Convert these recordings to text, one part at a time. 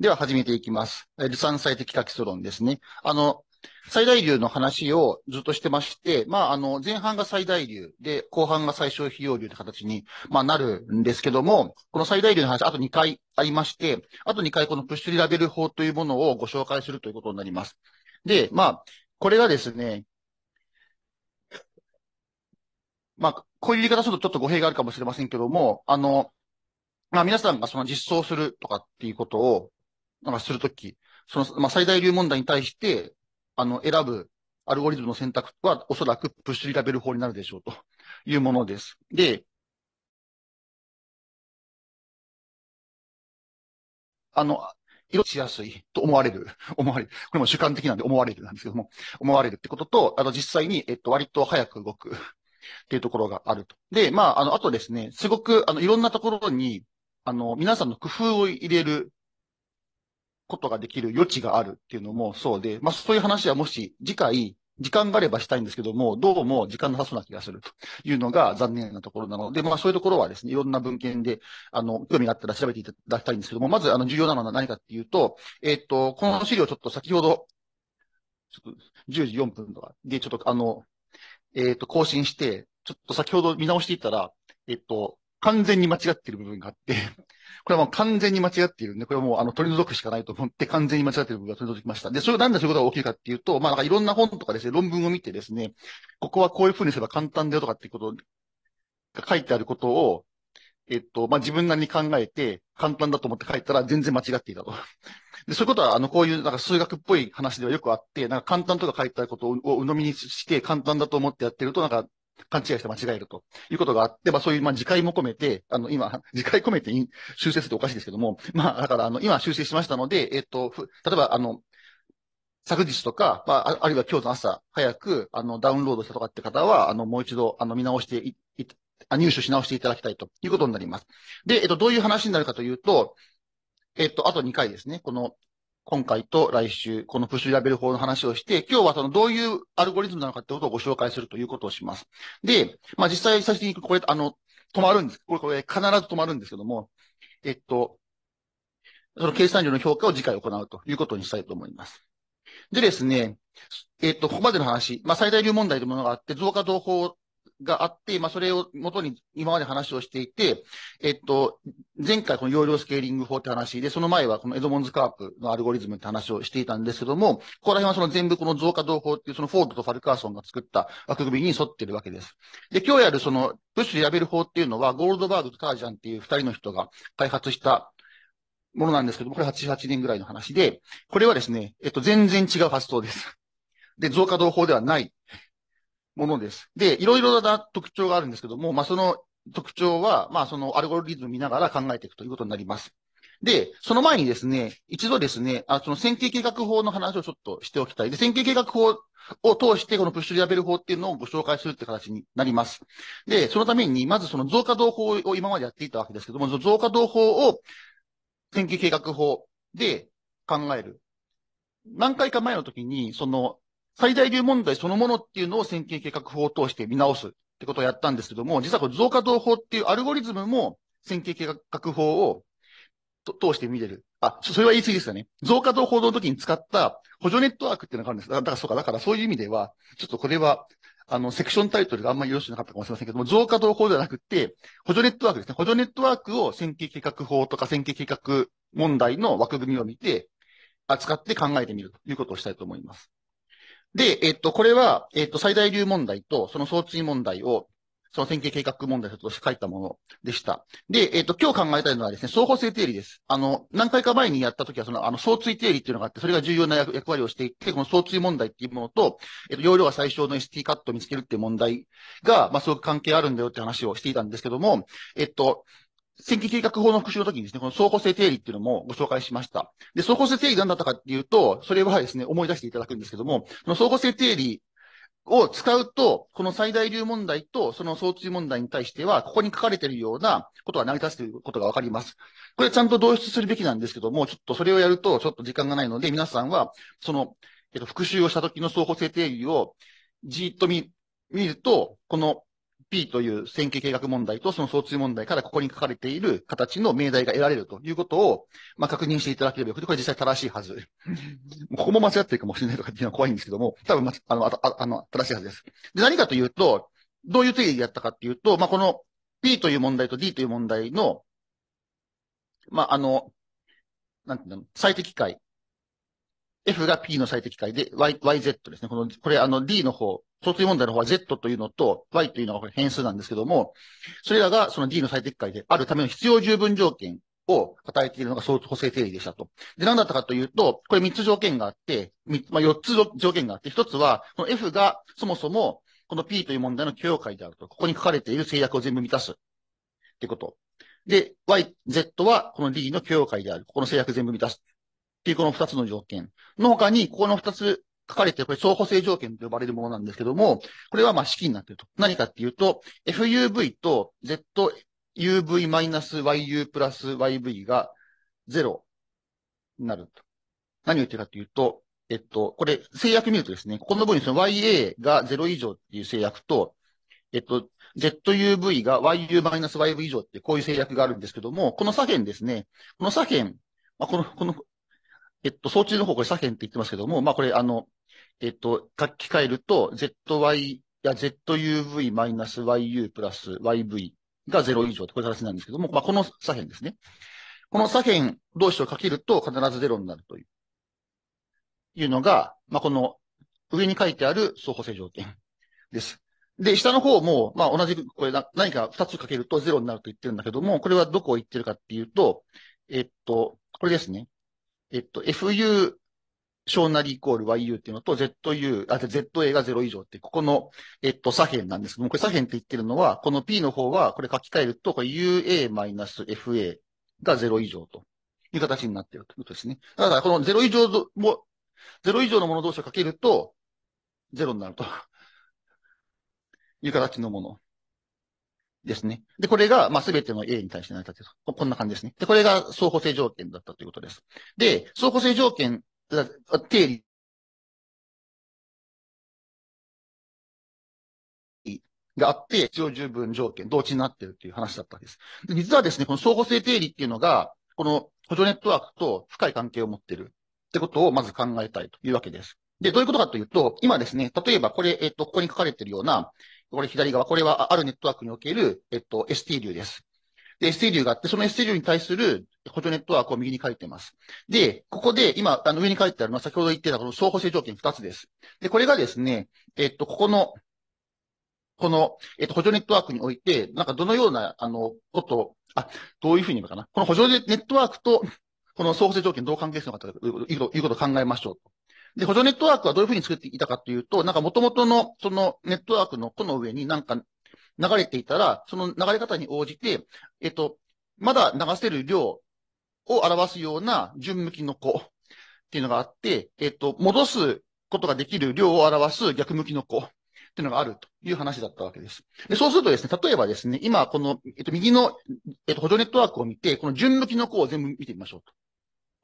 では始めていきます。ルサ最適タキソ論ですね。あの、最大流の話をずっとしてまして、まあ、あの、前半が最大流で、後半が最小費用流って形に、まあ、なるんですけども、この最大流の話、あと2回ありまして、あと2回このプッシュリラベル法というものをご紹介するということになります。で、まあ、これがですね、まあ、こういう言い方するとちょっと語弊があるかもしれませんけども、あの、まあ皆さんがその実装するとかっていうことをなんかするとき、その、まあ、最大流問題に対して、あの、選ぶアルゴリズムの選択は、おそらくプッシュリラベル法になるでしょうというものです。で、あの、色しやすいと思われる。思われる。これも主観的なんで思われるなんですけども、思われるってことと、あの、実際に、えっと、割と早く動くっていうところがあると。で、まあ、あの、あとですね、すごく、あの、いろんなところに、あの、皆さんの工夫を入れることができる余地があるっていうのもそうで、まあそういう話はもし次回、時間があればしたいんですけども、どうも時間なさそうな気がするというのが残念なところなので、まあそういうところはですね、いろんな文献で、あの、興味があったら調べていただきたいんですけども、まずあの重要なのは何かっていうと、えっ、ー、と、この資料ちょっと先ほど、ちょっと10時4分とかで、ちょっとあの、えっ、ー、と、更新して、ちょっと先ほど見直していったら、えっ、ー、と、完全に間違っている部分があって、これはもう完全に間違っているんで、これはもうあの取り除くしかないと思って完全に間違っている部分が取り除きました。で、それなんでそういうことが起きるかっていうと、まあなんかいろんな本とかですね、論文を見てですね、ここはこういうふうにすれば簡単だよとかっていうことが書いてあることを、えっと、まあ自分なりに考えて、簡単だと思って書いたら全然間違っていたと。で、そういうことは、あの、こういう、なんか数学っぽい話ではよくあって、なんか簡単とか書いてあることを鵜呑みにして、簡単だと思ってやってると、なんか勘違いして間違えるということがあって、まあそういう、まあ次回も込めて、あの、今、次 回込めて修正するっておかしいですけども、まあだから、あの、今修正しましたので、えっと、例えば、あの、昨日とか、まあ、あるいは今日の朝、早く、あの、ダウンロードしたとかって方は、あの、もう一度、あの、見直してい、い入手し直していただきたいということになります。で、えっと、どういう話になるかというと、えっと、あと2回ですね。この、今回と来週、このプッシュラベル法の話をして、今日はそのどういうアルゴリズムなのかってことをご紹介するということをします。で、まあ実際最初にこれ、あの、止まるんです。これ、これ必ず止まるんですけども、えっと、その計算量の評価を次回行うということにしたいと思います。でですね、えっと、ここまでの話、まあ最大流問題というものがあって、増加動法があって、まあ、それを元に今まで話をしていて、えっと、前回この容量スケーリング法って話で、その前はこのエドモンズ・カープのアルゴリズムって話をしていたんですけども、ここら辺はその全部この増加動法っていうそのフォードとファルカーソンが作った枠組みに沿ってるわけです。で、今日やるそのプッシュやべる法っていうのは、ゴールドバーグとタージャンっていう二人の人が開発したものなんですけども、これ88年ぐらいの話で、これはですね、えっと、全然違う発想です。で、増加動法ではないものです。で、いろいろな特徴があるんですけども、まあ、その特徴は、まあ、そのアルゴリズム見ながら考えていくということになります。で、その前にですね、一度ですね、あその線形計画法の話をちょっとしておきたい。で、線形計画法を通して、このプッシュリアベル法っていうのをご紹介するって形になります。で、そのために、まずその増加動法を今までやっていたわけですけども、増加動法を線形計画法で考える。何回か前の時に、その、最大流問題そのものっていうのを線形計画法を通して見直すってことをやったんですけども、実はこれ増加動法っていうアルゴリズムも線形計画法を通して見れる。あ、それは言い過ぎですよね。増加動報道の時に使った補助ネットワークっていうのがあるんです。だから、そうか、だからそういう意味では、ちょっとこれは、あの、セクションタイトルがあんまりよろしくなかったかもしれませんけども、増加動法ではなくて、補助ネットワークですね。補助ネットワークを線形計画法とか線形計画問題の枠組みを見て、扱って考えてみるということをしたいと思います。で、えっと、これは、えっと、最大流問題と、その相追問題を、その線形計画問題として書いたものでした。で、えっと、今日考えたいのはですね、双方性定理です。あの、何回か前にやったときは、その、あの、相対定理っていうのがあって、それが重要な役割をしていて、この相対問題っていうものと、えっと、容量が最小の ST カットを見つけるっていう問題が、まあ、すごく関係あるんだよって話をしていたんですけども、えっと、選挙計画法の復習の時にですね、この相互性定理っていうのもご紹介しました。で、相互性定理何だったかっていうと、それはですね、思い出していただくんですけども、その相互性定理を使うと、この最大流問題とその相通問題に対しては、ここに書かれているようなことが成り立つということがわかります。これちゃんと導出するべきなんですけども、ちょっとそれをやるとちょっと時間がないので、皆さんは、その、えっと、復習をした時の相互性定理をじっと見、見ると、この P という線形計画問題とその相通問題からここに書かれている形の命題が得られるということを、まあ、確認していただければよくて、これ実際正しいはず。こ こも間違ってるかもしれないとかっていうのは怖いんですけども、多分、ま、あの、ああの、正しいはずです。で、何かというと、どういう定義でやったかっていうと、まあ、この P という問題と D という問題の、まあ、あの、なんていうの、最適解 F が P の最適解で、Y、YZ ですね。この、これあの D の方、相対問題の方は Z というのと Y というのが変数なんですけども、それらがその D の最適解であるための必要十分条件を与えているのが相補正定理でしたと。で、何だったかというと、これ3つ条件があって、まあ、4つ条件があって、1つは、この F がそもそもこの P という問題の許容解であると。ここに書かれている制約を全部満たす。ってこと。で、Y、Z はこの D の許容解である。ここの制約全部満たす。っていうこの二つの条件の他に、ここの二つ書かれて、これ相補性条件と呼ばれるものなんですけども、これはまあ式になっていると。何かっていうと、FUV と ZUV-YU マイナスプラス YV が0になると。何を言ってるかっていうと、えっと、これ制約見るとですね、ここの部分にその YA が0以上っていう制約と、えっと、ZUV が YU-YV 以上ってこういう制約があるんですけども、この左辺ですね、この左辺、まあ、この、この、えっと、装置の方、これ左辺って言ってますけども、まあ、これ、あの、えっと、書き換えると、ZY、いや、ZUV マイナス YU プラス YV が0以上ってこれ形なんですけども、まあ、この左辺ですね。この左辺同士をかけると必ず0になるという、いうのが、まあ、この上に書いてある相補性条件です。で、下の方も、まあ、同じく、これな、何か2つかけると0になると言ってるんだけども、これはどこを言ってるかっていうと、えっと、これですね。えっと、FU 小なりイコール YU っていうのと ZU、あ、ZA が0以上って、ここの、えっと、左辺なんですけども、これ左辺って言ってるのは、この P の方は、これ書き換えると、マイ UA-FA が0以上という形になっているということですね。だから、この0以上も、0以上のもの同士をかけると、0になると いう形のもの。ですね。で、これが、まあ、すべての A に対して成り立てる。こんな感じですね。で、これが相互性条件だったということです。で、相互性条件、定理があって、必要十分条件、同値になってるっていう話だったわけです。で実はですね、この相互性定理っていうのが、この補助ネットワークと深い関係を持ってるってことをまず考えたいというわけです。で、どういうことかというと、今ですね、例えばこれ、えっ、と、ここに書かれているような、これ左側、これはあるネットワークにおける、えっと、ST 流です。で、ST 流があって、その ST 流に対する補助ネットワークを右に書いてます。で、ここで今、あの上に書いてあるのは先ほど言ってたこの相補性条件2つです。で、これがですね、えっと、ここの、この、えっと、補助ネットワークにおいて、なんかどのような、あの、ことを、あ、どういうふうに言うのかな。この補助ネットワークと、この相補性条件どう関係するのかということを考えましょう。で、補助ネットワークはどういうふうに作っていたかというと、なんか元々のそのネットワークのこの上になんか流れていたら、その流れ方に応じて、えっと、まだ流せる量を表すような順向きの子っていうのがあって、えっと、戻すことができる量を表す逆向きの子っていうのがあるという話だったわけです。でそうするとですね、例えばですね、今この、えっと、右の、えっと、補助ネットワークを見て、この順向きの子を全部見てみましょうと。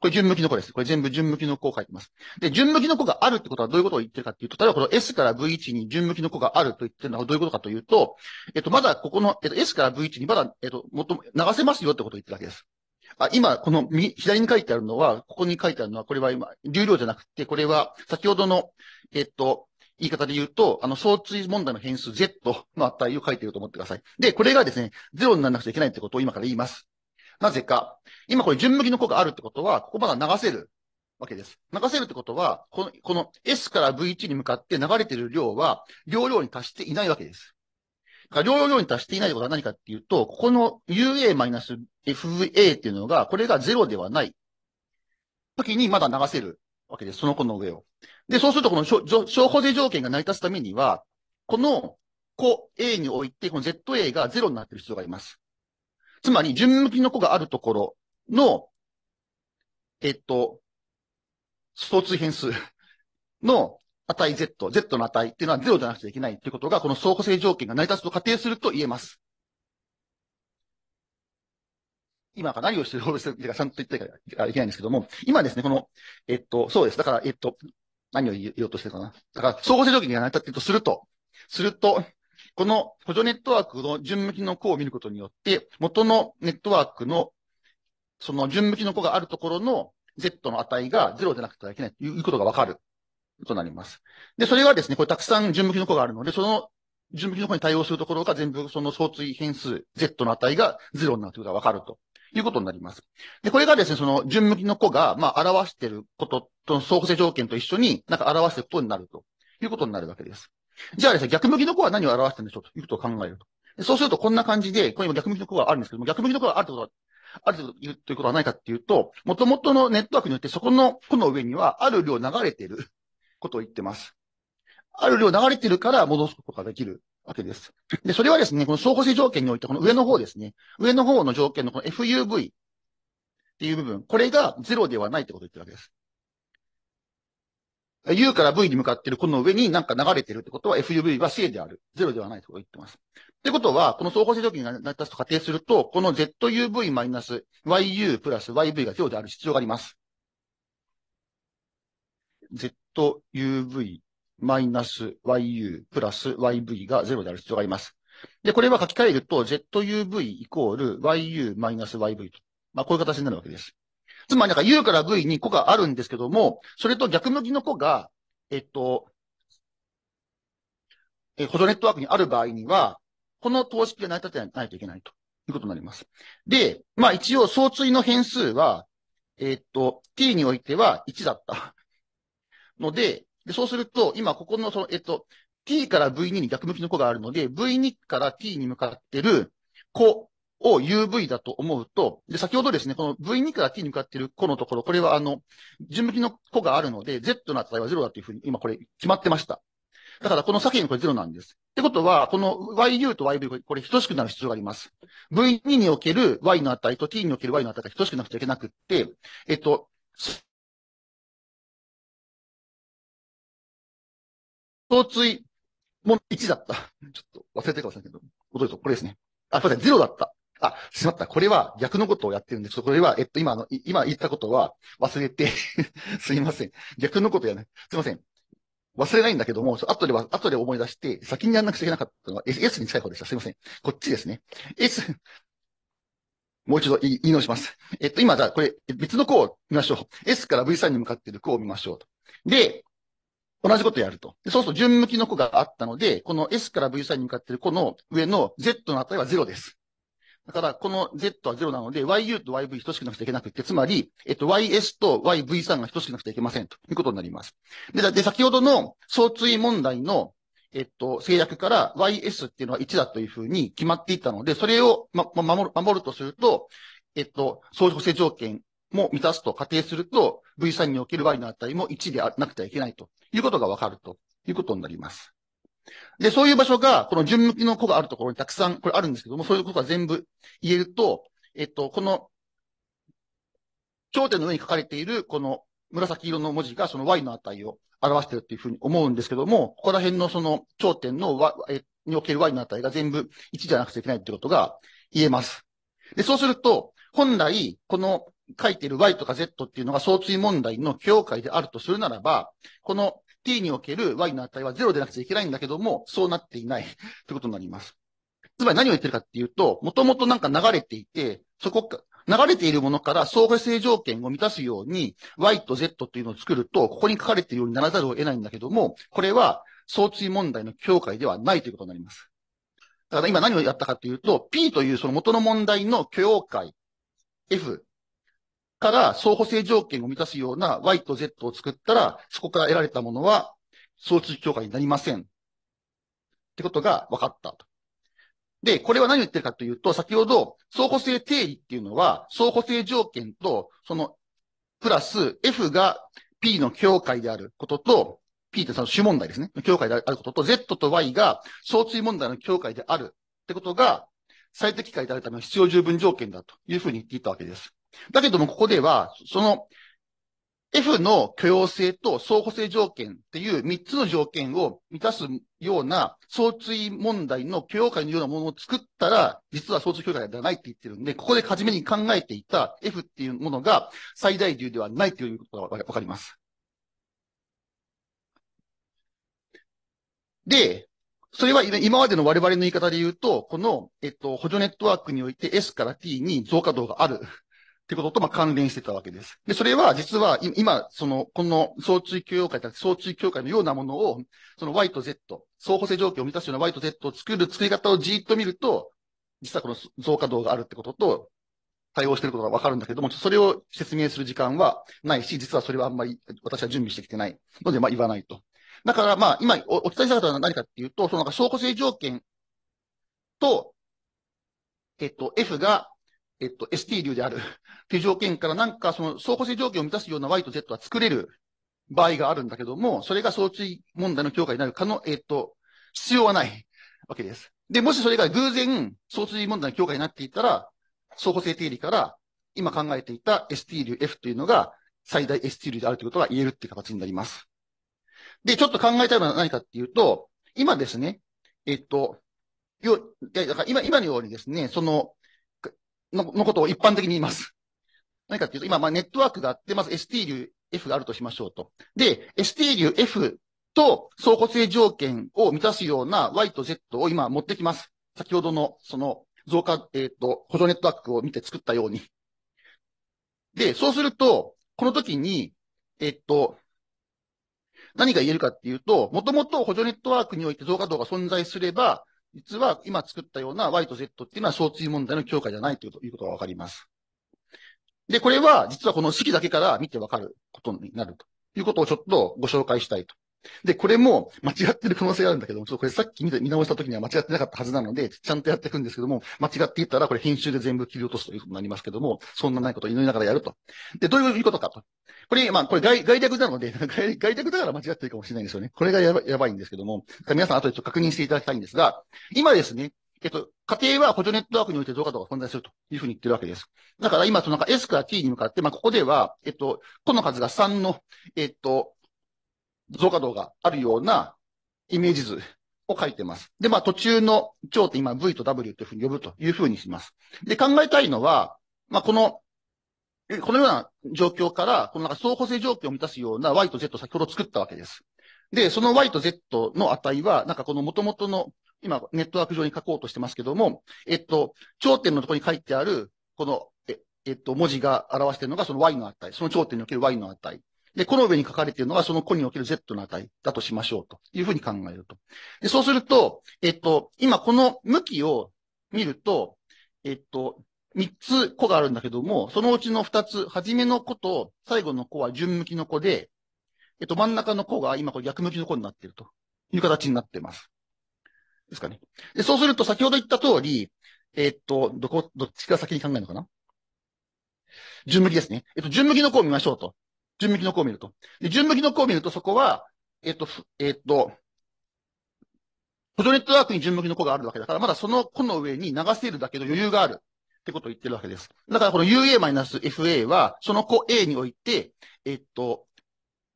これ順向きの子です。これ全部順向きの子を書いてます。で、順向きの子があるってことはどういうことを言ってるかっていうと、例えばこの S から V1 に順向きの子があると言ってるのはどういうことかというと、えっと、まだここの、えっと、S から V1 にまだ、えっと、もっと流せますよってことを言ってるわけです。あ今、この右、左に書いてあるのは、ここに書いてあるのは、これは今、流量じゃなくて、これは、先ほどの、えっと、言い方で言うと、あの、相追問題の変数 Z の値を書いていると思ってください。で、これがですね、0にならなくちゃいけないってことを今から言います。なぜか、今これ順向きの弧があるってことは、ここまだ流せるわけです。流せるってことは、このこの S から V1 に向かって流れてる量は、容量に達していないわけです。両か量に達していないってことは何かっていうと、ここの UA-FA っていうのが、これが0ではない時にまだ流せるわけです。その子の上を。で、そうするとこの小保税条件が成り立つためには、この子 A において、この ZA が0になっている必要があります。つまり、順向きの子があるところの、えっと、相通変数の値 Z、Z の値っていうのは0じゃなくちゃいけないということが、この相互性条件が成り立つと仮定すると言えます。今か何をしてるか、ちゃんと言ってはいけないんですけども、今ですね、この、えっと、そうです。だから、えっと、何を言おうとしてるかな。だから、相互性条件が成り立っているとすると、すると、この補助ネットワークの順向きの項を見ることによって、元のネットワークの、その順向きの項があるところの Z の値が0でなくてはいけないということがわかるとなります。で、それはですね、これたくさん順向きの項があるので、その順向きの項に対応するところが全部その相対変数 Z の値が0になるということがわかるということになります。で、これがですね、その順向きの項が、まあ、表していることとの相互性条件と一緒になんか表していることになるということになるわけです。じゃあですね、逆向きの子は何を表してるんでしょうということを考えると。そうすると、こんな感じで、これ今逆向きの子はあるんですけども、逆向きの子はあるってことは、あるということはないかっていうと、元々のネットワークによって、そこの子の上には、ある量流れてることを言ってます。ある量流れてるから戻すことができるわけです。で、それはですね、この相互性条件において、この上の方ですね、上の方の条件のこの FUV っていう部分、これがゼロではないってことを言ってるわけです。U から V に向かっているこの上になんか流れてるってことは FUV は正である。0ではないと言ってます。ってことは、この相互正常機になったと仮定すると、この ZUV-YU マイナスプラス YV が0である必要があります。ZUV マイナス YU プラス YV が0である必要があります。で、これは書き換えると ZUV イコール YU マイナス YV と。まあ、こういう形になるわけです。つまり、なんか U から V に個があるんですけども、それと逆向きの個が、えっと、え補助ネットワークにある場合には、この等式が成り立てないといけないということになります。で、まあ一応、相対の変数は、えっと、t においては1だった。ので、で、そうすると、今、ここの、その、えっと、t から v2 に逆向きの子があるので、v2 から t に向かってる子を UV だと思うと、で、先ほどですね、この V2 から T に向かっているこのところ、これはあの、順向きの子があるので、Z の値は0だというふうに、今これ決まってました。だからこの左辺これ0なんです。ってことは、この YU と YV、これ等しくなる必要があります。V2 における Y の値と T における Y の値が等しくなくちゃいけなくって、えっと、相追も1だった。ちょっと忘れてるかもしれないけど、驚いとこれですね。あ、すいません、0だった。あ、しまった。これは逆のことをやってるんです。これは、えっと、今の、今言ったことは忘れて すいません。逆のことやない。すいません。忘れないんだけども、後では、後で思い出して、先にやんなくちゃいけなかったのは S, S に近い方でした。すいません。こっちですね。S、もう一度言い直します。えっと、今じゃあこれ、別の項を見ましょう。S から V サインに向かっている項を見ましょうと。で、同じことやると。そうすると、順向きの項があったので、この S から V サインに向かっている項の上の Z の値は0です。だから、この Z は0なので、YU と YV 等しくなくちゃいけなくて、つまり、えっと、YS と YV3 が等しくなくちゃいけませんということになります。で、で先ほどの相追問題の、えっと、制約から YS っていうのは1だというふうに決まっていたので、それを、ま、守る、守るとすると、えっと、相補正条件も満たすと仮定すると、V3 における Y の値も1でなくてはいけないということがわかるということになります。で、そういう場所が、この順向きの子があるところにたくさん、これあるんですけども、そういうことが全部言えると、えっと、この、頂点の上に書かれている、この紫色の文字がその y の値を表しているっていうふうに思うんですけども、ここら辺のその頂点の y、えにおける y の値が全部1じゃなくちゃいけないってことが言えます。で、そうすると、本来、この書いている y とか z っていうのが相対問題の境界であるとするならば、この t における y の値は0でなくちゃいけないんだけども、そうなっていないということになります。つまり何を言ってるかっていうと、もともとなんか流れていて、そこか、流れているものから相互性条件を満たすように、y と z というのを作ると、ここに書かれているようにならざるを得ないんだけども、これは相対問題の境界ではないということになります。だから今何をやったかというと、p というその元の問題の許容界、f から相補性条件を満たすような Y と Z を作ったら、そこから得られたものは相通強化になりません。ってことが分かったと。で、これは何を言ってるかというと、先ほど相補性定理っていうのは、相補性条件と、その、プラス F が P の境界であることと、P ってその主問題ですね。境界であることと、Z と Y が相対問題の境界であるってことが、最適解であるための必要十分条件だというふうに言っていたわけです。だけども、ここでは、その F の許容性と相互性条件っていう3つの条件を満たすような相追問題の許容解のようなものを作ったら、実は相追許容解ではないって言ってるんで、ここで初めに考えていた F っていうものが最大流ではないということがわかります。で、それは今までの我々の言い方で言うと、この、えっと、補助ネットワークにおいて S から T に増加度があるってことと、まあ、関連してたわけです。で、それは、実は、今、その、この、総追協会、総追協会のようなものを、その Y と Z、相補性条件を満たすような Y と Z を作る作り方をじーっと見ると、実はこの増加度があるってことと、対応してることがわかるんだけども、それを説明する時間はないし、実はそれはあんまり私は準備してきてないので、まあ、言わないと。だから、まあ、今お、お伝えしたことは何かっていうと、そのなんか、相互性条件と、えっと、F がえっと、ST 流であるっていう条件からなんかその相互性条件を満たすような Y と Z は作れる場合があるんだけども、それが装置問題の強化になるかの、えっと、必要はないわけです。で、もしそれが偶然、相対問題の強化になっていたら、相互性定理から、今考えていた ST 流 F というのが、最大 ST 流であるということが言えるっていう形になります。で、ちょっと考えたいのは何かっていうと、今ですね、えっと、よ、いや、だから今、今のようにですね、その、の、のことを一般的に言います。何かっていうと、今、まあ、ネットワークがあって、まず ST 流 F があるとしましょうと。で、ST 流 F と相互性条件を満たすような Y と Z を今持ってきます。先ほどの、その、増加、えっ、ー、と、補助ネットワークを見て作ったように。で、そうすると、この時に、えっと、何が言えるかっていうと、もともと補助ネットワークにおいて増加度が存在すれば、実は今作ったような Y と Z っていうのは相対問題の強化じゃないということがわかります。で、これは実はこの式だけから見てわかることになるということをちょっとご紹介したいとで、これも間違ってる可能性があるんだけども、ちょっとこれさっき見見直した時には間違ってなかったはずなので、ちゃんとやっていくんですけども、間違っていたらこれ編集で全部切り落とすということになりますけども、そんなないことを祈りながらやると。で、どういうことかと。これ、まあ、これ外外略なので 外、外略だから間違ってるかもしれないんですよね。これがやばやばいんですけども、皆さん後でちょっと確認していただきたいんですが、今ですね、えっと、家庭は補助ネットワークにおいてどうかとか存在するというふうに言ってるわけです。だから今、その S から T に向かって、まあ、ここでは、えっと、この数が3の、えっと、増加度があるようなイメージ図を書いてます。で、まあ途中の頂点、今 V と W というふうに呼ぶというふうにします。で、考えたいのは、まあこの、このような状況から、このなんか相互性状況を満たすような Y と Z を先ほど作ったわけです。で、その Y と Z の値は、なんかこの元々の、今ネットワーク上に書こうとしてますけども、えっと、頂点のところに書いてある、この、えっと、文字が表しているのがその Y の値、その頂点における Y の値。で、この上に書かれているのがその個における Z の値だとしましょうというふうに考えると。で、そうすると、えっと、今この向きを見ると、えっと、3つ個があるんだけども、そのうちの2つ、初めの子と最後の子は順向きの子で、えっと、真ん中の子が今これ逆向きの子になっているという形になっています。ですかね。で、そうすると先ほど言った通り、えっと、どこ、どっちが先に考えるのかな順向きですね。えっと、順向きの子を見ましょうと。順向きの項を見ると。で、順向きの項を見ると、そこは、えっと、えっと、補助ネットワークに順向きの項があるわけだから、まだその項の上に流せるだけの余裕がある。ってことを言ってるわけです。だからこの UA-FA は、その子 A において、えっと、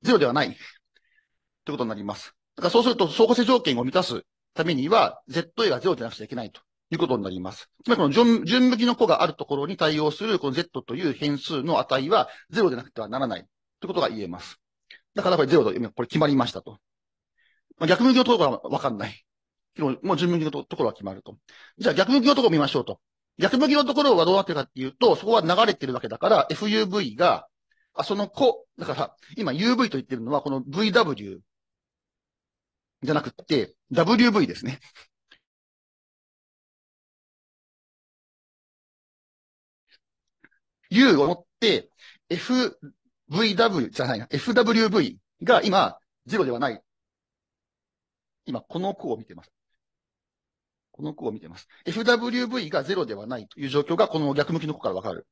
ゼロではない。ってことになります。だからそうすると、相互性条件を満たすためには、ZA が0でなくちゃいけないということになります。つまりこの順順向きの子があるところに対応する、この Z という変数の値は0でなくてはならない。ということが言えます。だからこれゼロと、これ決まりましたと。まあ、逆向きのところはわかんない。もう順向きのところは決まると。じゃあ逆向きのところを見ましょうと。逆向きのところはどうなってるかっていうと、そこは流れてるわけだから、FUV が、あ、その子、だから、今 UV と言ってるのは、この VW じゃなくて、WV ですね。U を持って、F、VW じゃないな、FWV が今、ゼロではない。今、この項を見てます。この項を見てます。FWV がゼロではないという状況が、この逆向きの項からわかる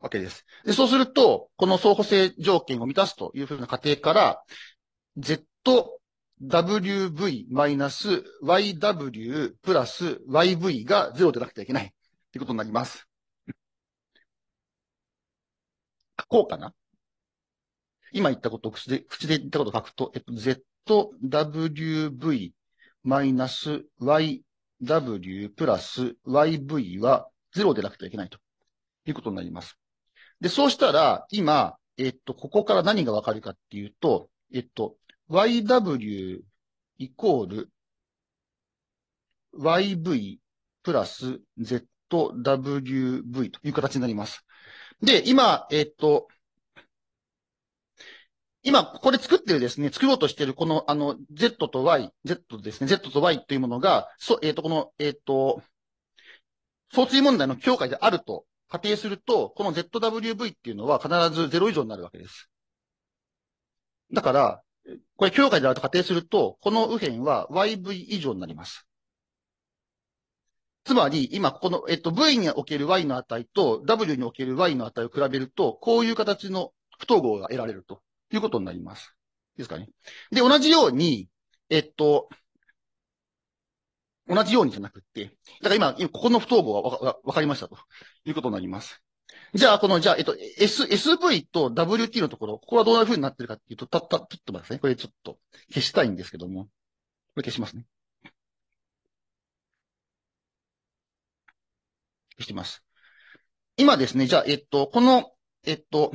わけです。で、そうすると、この相補性条件を満たすというふうな過程から、ZWV-YW マイナスプラス YV がゼロでなくてはいけないということになります。こうかな今言ったことを口で、口で言ったことを書くと、えっと、zwv マイナス yw プラス yv は0でなくてはいけないということになります。で、そうしたら、今、えっと、ここから何がわかるかっていうと、えっと、yw イコール yv プラス zw v という形になります。で、今、えっと、今、ここで作ってるですね、作ろうとしてる、この、あの、Z と Y、Z ですね、Z と Y というものが、そ、えっ、ー、と、この、えっ、ー、と、相対問題の境界であると仮定すると、この ZWV っていうのは必ず0以上になるわけです。だから、これ境界であると仮定すると、この右辺は YV 以上になります。つまり、今、ここの、えっと、V における Y の値と W における Y の値を比べると、こういう形の不等号が得られると。ということになります。いいですかね。で、同じように、えっと、同じようにじゃなくて、だから今、今ここの不等号はわかりましたということになります。じゃあ、この、じゃあ、えっと、S、SV と WT のところ、ここはどいな風になってるかっていうと、た、った、ちょっと待ってね。これちょっと消したいんですけども。これ消しますね。消してます。今ですね、じゃあ、えっと、この、えっと、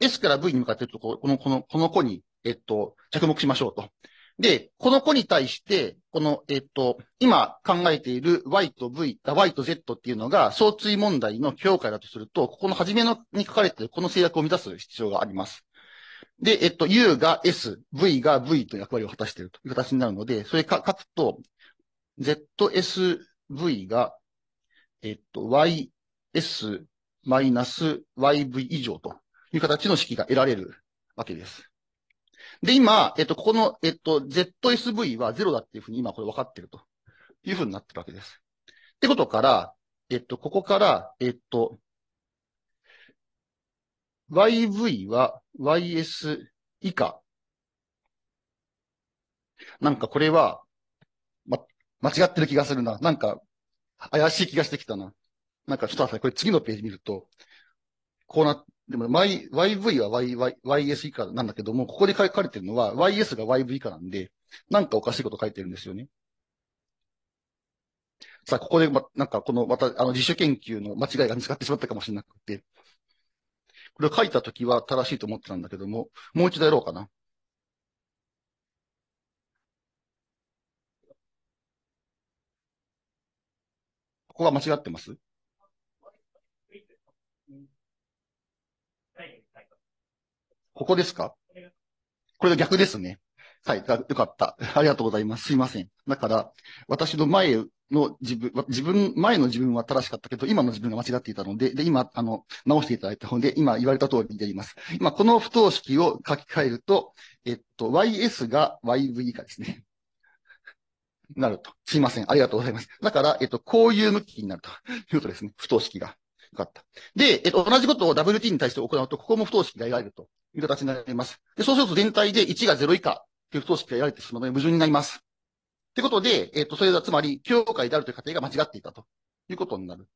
S から V に向かってるとこ、この、この、この子に、えっと、着目しましょうと。で、この子に対して、この、えっと、今考えている Y と V、Y と Z っていうのが、相対問題の境界だとすると、ここの初めのに書かれているこの制約を満たす必要があります。で、えっと、U が S、V が V という役割を果たしているという形になるので、それか書くと、ZSV が、えっと、YS-YV マイナス以上という形の式が得られるわけです。で、今、えっと、ここの、えっと、ZSV は0だっていうふうに今これ分かってるというふうになってるわけです。ってことから、えっと、ここから、えっと、YV は YS 以下。なんかこれは、ま、間違ってる気がするな。なんか、怪しい気がしてきたな。なんかちょっと待って、これ次のページ見ると、こうな、でも、y、YV は YY、YS 以下なんだけども、ここで書かれてるのは YS が YV 以下なんで、なんかおかしいこと書いてるんですよね。さあ、ここで、ま、なんかこの、また、あの、自主研究の間違いが見つかってしまったかもしれなくて、これを書いたときは正しいと思ってたんだけども、もう一度やろうかな。ここは間違ってますここですかこれが逆ですね。はい。よかった。ありがとうございます。すいません。だから、私の前の自分、自分、前の自分は正しかったけど、今の自分が間違っていたので、で、今、あの、直していただいた方で、今言われた通りでやります。今、この不等式を書き換えると、えっと、ys が yv 以下ですね。なると。すいません。ありがとうございます。だから、えっと、こういう向きになるということですね。不等式が。かかった。で、えっと、同じことを WT に対して行うと、ここも不等式が得られるという形になります。で、そうすると全体で1が0以下という不等式が得られてしまうので、矛盾になります。ってことで、えっと、それはつまり、境会であるという過程が間違っていたということになる。で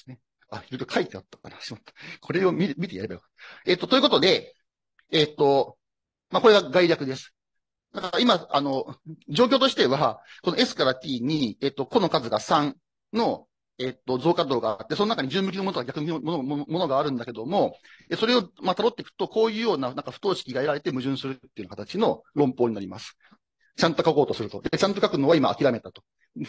すね。あ、いろいろ書いてあったかな。しまった。これを見見てやればよかった。えっと、ということで、えっと、まあ、これが概略です。だから今、あの、状況としては、この S から T に、えっと、個の数が3のえっと、増加度があって、その中に順向きのものとか逆向きのものがあるんだけども、それを、まあ、どっていくと、こういうような、なんか不等式が得られて矛盾するっていう形の論法になります。ちゃんと書こうとすると。ちゃんと書くのは今諦めたと。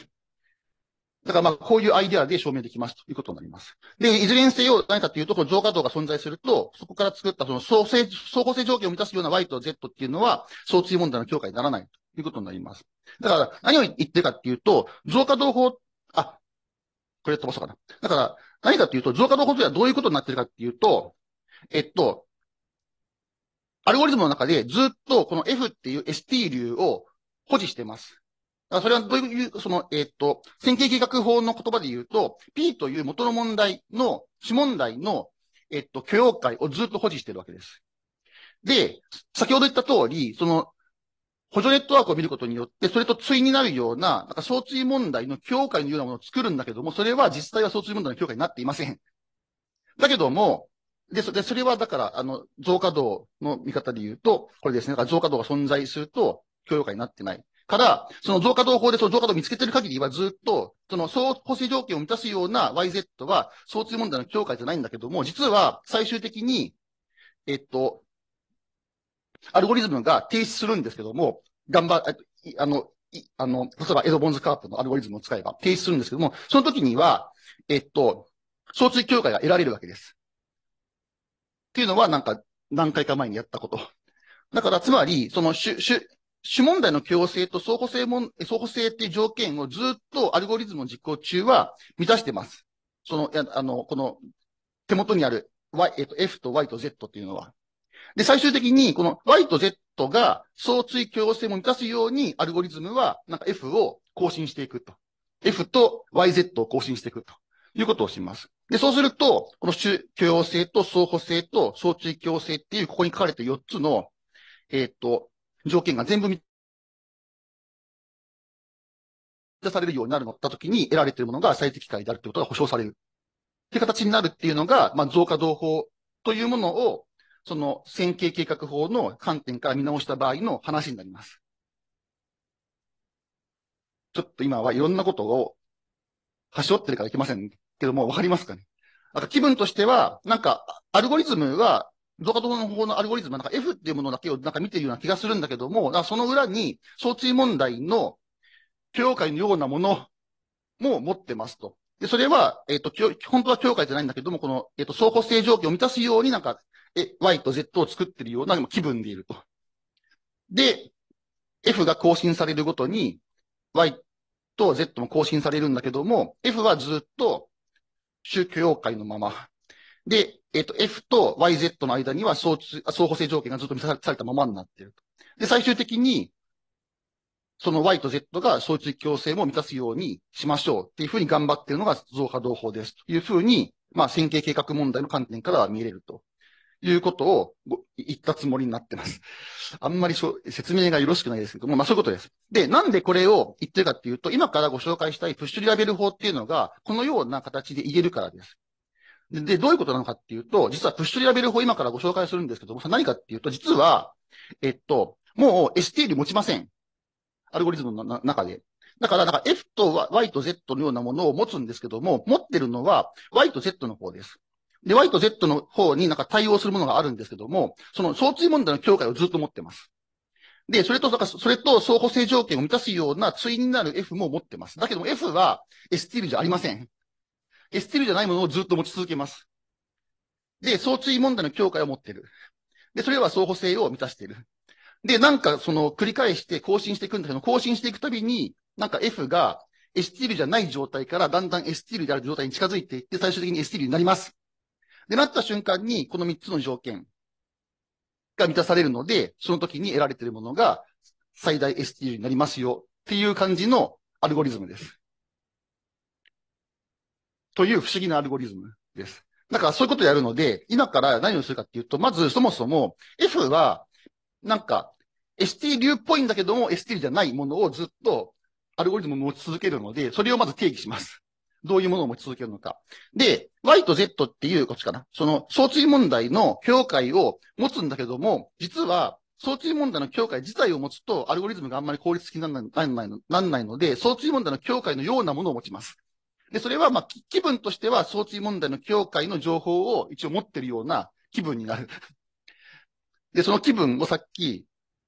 だからまあ、こういうアイデアで証明できますということになります。で、いずれにせよ、何かというと、この増加度が存在すると、そこから作ったその相性、相互性条件を満たすような Y と Z っていうのは、相対問題の強化にならないということになります。だから、何を言ってるかっていうと、増加動法、あ、これ飛ばそうかな。だから、何かっていうと、増加のことではどういうことになってるかっていうと、えっと、アルゴリズムの中でずっとこの F っていう ST 流を保持してます。だからそれはどういう、その、えっと、線形計画法の言葉で言うと、P という元の問題の、子問題の、えっと、許容解をずっと保持してるわけです。で、先ほど言った通り、その、補助ネットワークを見ることによって、それと対になるような、なんか、相対問題の境界のようなものを作るんだけども、それは実際は相対問題の境界になっていません。だけども、で、それはだから、あの、増加度の見方で言うと、これですね、だから増加度が存在すると、共用化になってない。から、その増加動法でその増加度を見つけてる限りはずっと、その相補正条件を満たすような YZ は、相通問題の境界じゃないんだけども、実は最終的に、えっと、アルゴリズムが停止するんですけども、頑張、あの、あの、例えばエドボンズカープのアルゴリズムを使えば停止するんですけども、その時には、えっと、相対協会が得られるわけです。っていうのはなんか何回か前にやったこと。だから、つまり、その主、主、主問題の共性と相互性もん、相互性っていう条件をずっとアルゴリズムの実行中は満たしてます。その、あの、この手元にある y、えっと、f と y と z っていうのは。で、最終的に、この Y と Z が相対共容性も満たすように、アルゴリズムは、なんか F を更新していくと。F と YZ を更新していくということをします。で、そうすると、この主共用性と相補性と相対共容性っていう、ここに書かれた4つの、えっ、ー、と、条件が全部満たされるようになるのったときに得られているものが最適解であるということが保証される。っていう形になるっていうのが、まあ、増加同法というものをその線形計画法の観点から見直した場合の話になります。ちょっと今はいろんなことを端折ってるからいけませんけども、わかりますかねなんか気分としては、なんかアルゴリズムは、増加動の方法のアルゴリズムはなんか F っていうものだけをなんか見てるような気がするんだけども、その裏に相追問題の許容会のようなものも持ってますと。で、それは、えっ、ー、と、本当は協会じゃないんだけども、この、えっ、ー、と、相互性条件を満たすようになんかえ、Y と Z を作ってるような気分でいると。で、F が更新されるごとに、Y と Z も更新されるんだけども、F はずっと宗教要界のまま。で、えっ、ー、と、F と YZ の間には相相補性条件がずっと満たされたままになっている。で、最終的に、その Y と Z が相通共性も満たすようにしましょうっていうふうに頑張っているのが増加同法ですというふうに、まあ、線形計画問題の観点からは見れるということを言ったつもりになってます。あんまり説明がよろしくないですけども、まあそういうことです。で、なんでこれを言ってるかっていうと、今からご紹介したいプッシュリラベル法っていうのが、このような形で言えるからです。で、どういうことなのかっていうと、実はプッシュリラベル法今からご紹介するんですけども、何かっていうと、実は、えっと、もう STL 持ちません。アルゴリズムの中で。だから、なんか F と Y と Z のようなものを持つんですけども、持ってるのは Y と Z の方です。で、Y と Z の方になんか対応するものがあるんですけども、その相対問題の境界をずっと持ってます。で、それと、それと相補性条件を満たすような対になる F も持ってます。だけども F は STL じゃありません。STL じゃないものをずっと持ち続けます。で、相対問題の境界を持ってる。で、それは相補性を満たしている。で、なんかその繰り返して更新していくんだけど、更新していくたびに、なんか F が STL じゃない状態からだんだん STL である状態に近づいていって、最終的に STL になります。で、なった瞬間に、この3つの条件が満たされるので、その時に得られているものが最大 STU になりますよっていう感じのアルゴリズムです。という不思議なアルゴリズムです。だからそういうことをやるので、今から何をするかっていうと、まずそもそも F は、なんか ST 流っぽいんだけども ST じゃないものをずっとアルゴリズムを持ち続けるので、それをまず定義します。どういうものを持ち続けるのか。で、Y と Z っていう、こっちかな。その、相追問題の境界を持つんだけども、実は、相追問題の境界自体を持つと、アルゴリズムがあんまり効率的にならないなんないので、相追問題の境界のようなものを持ちます。で、それは、まあ、気分としては、相追問題の境界の情報を一応持ってるような気分になる。で、その気分をさっき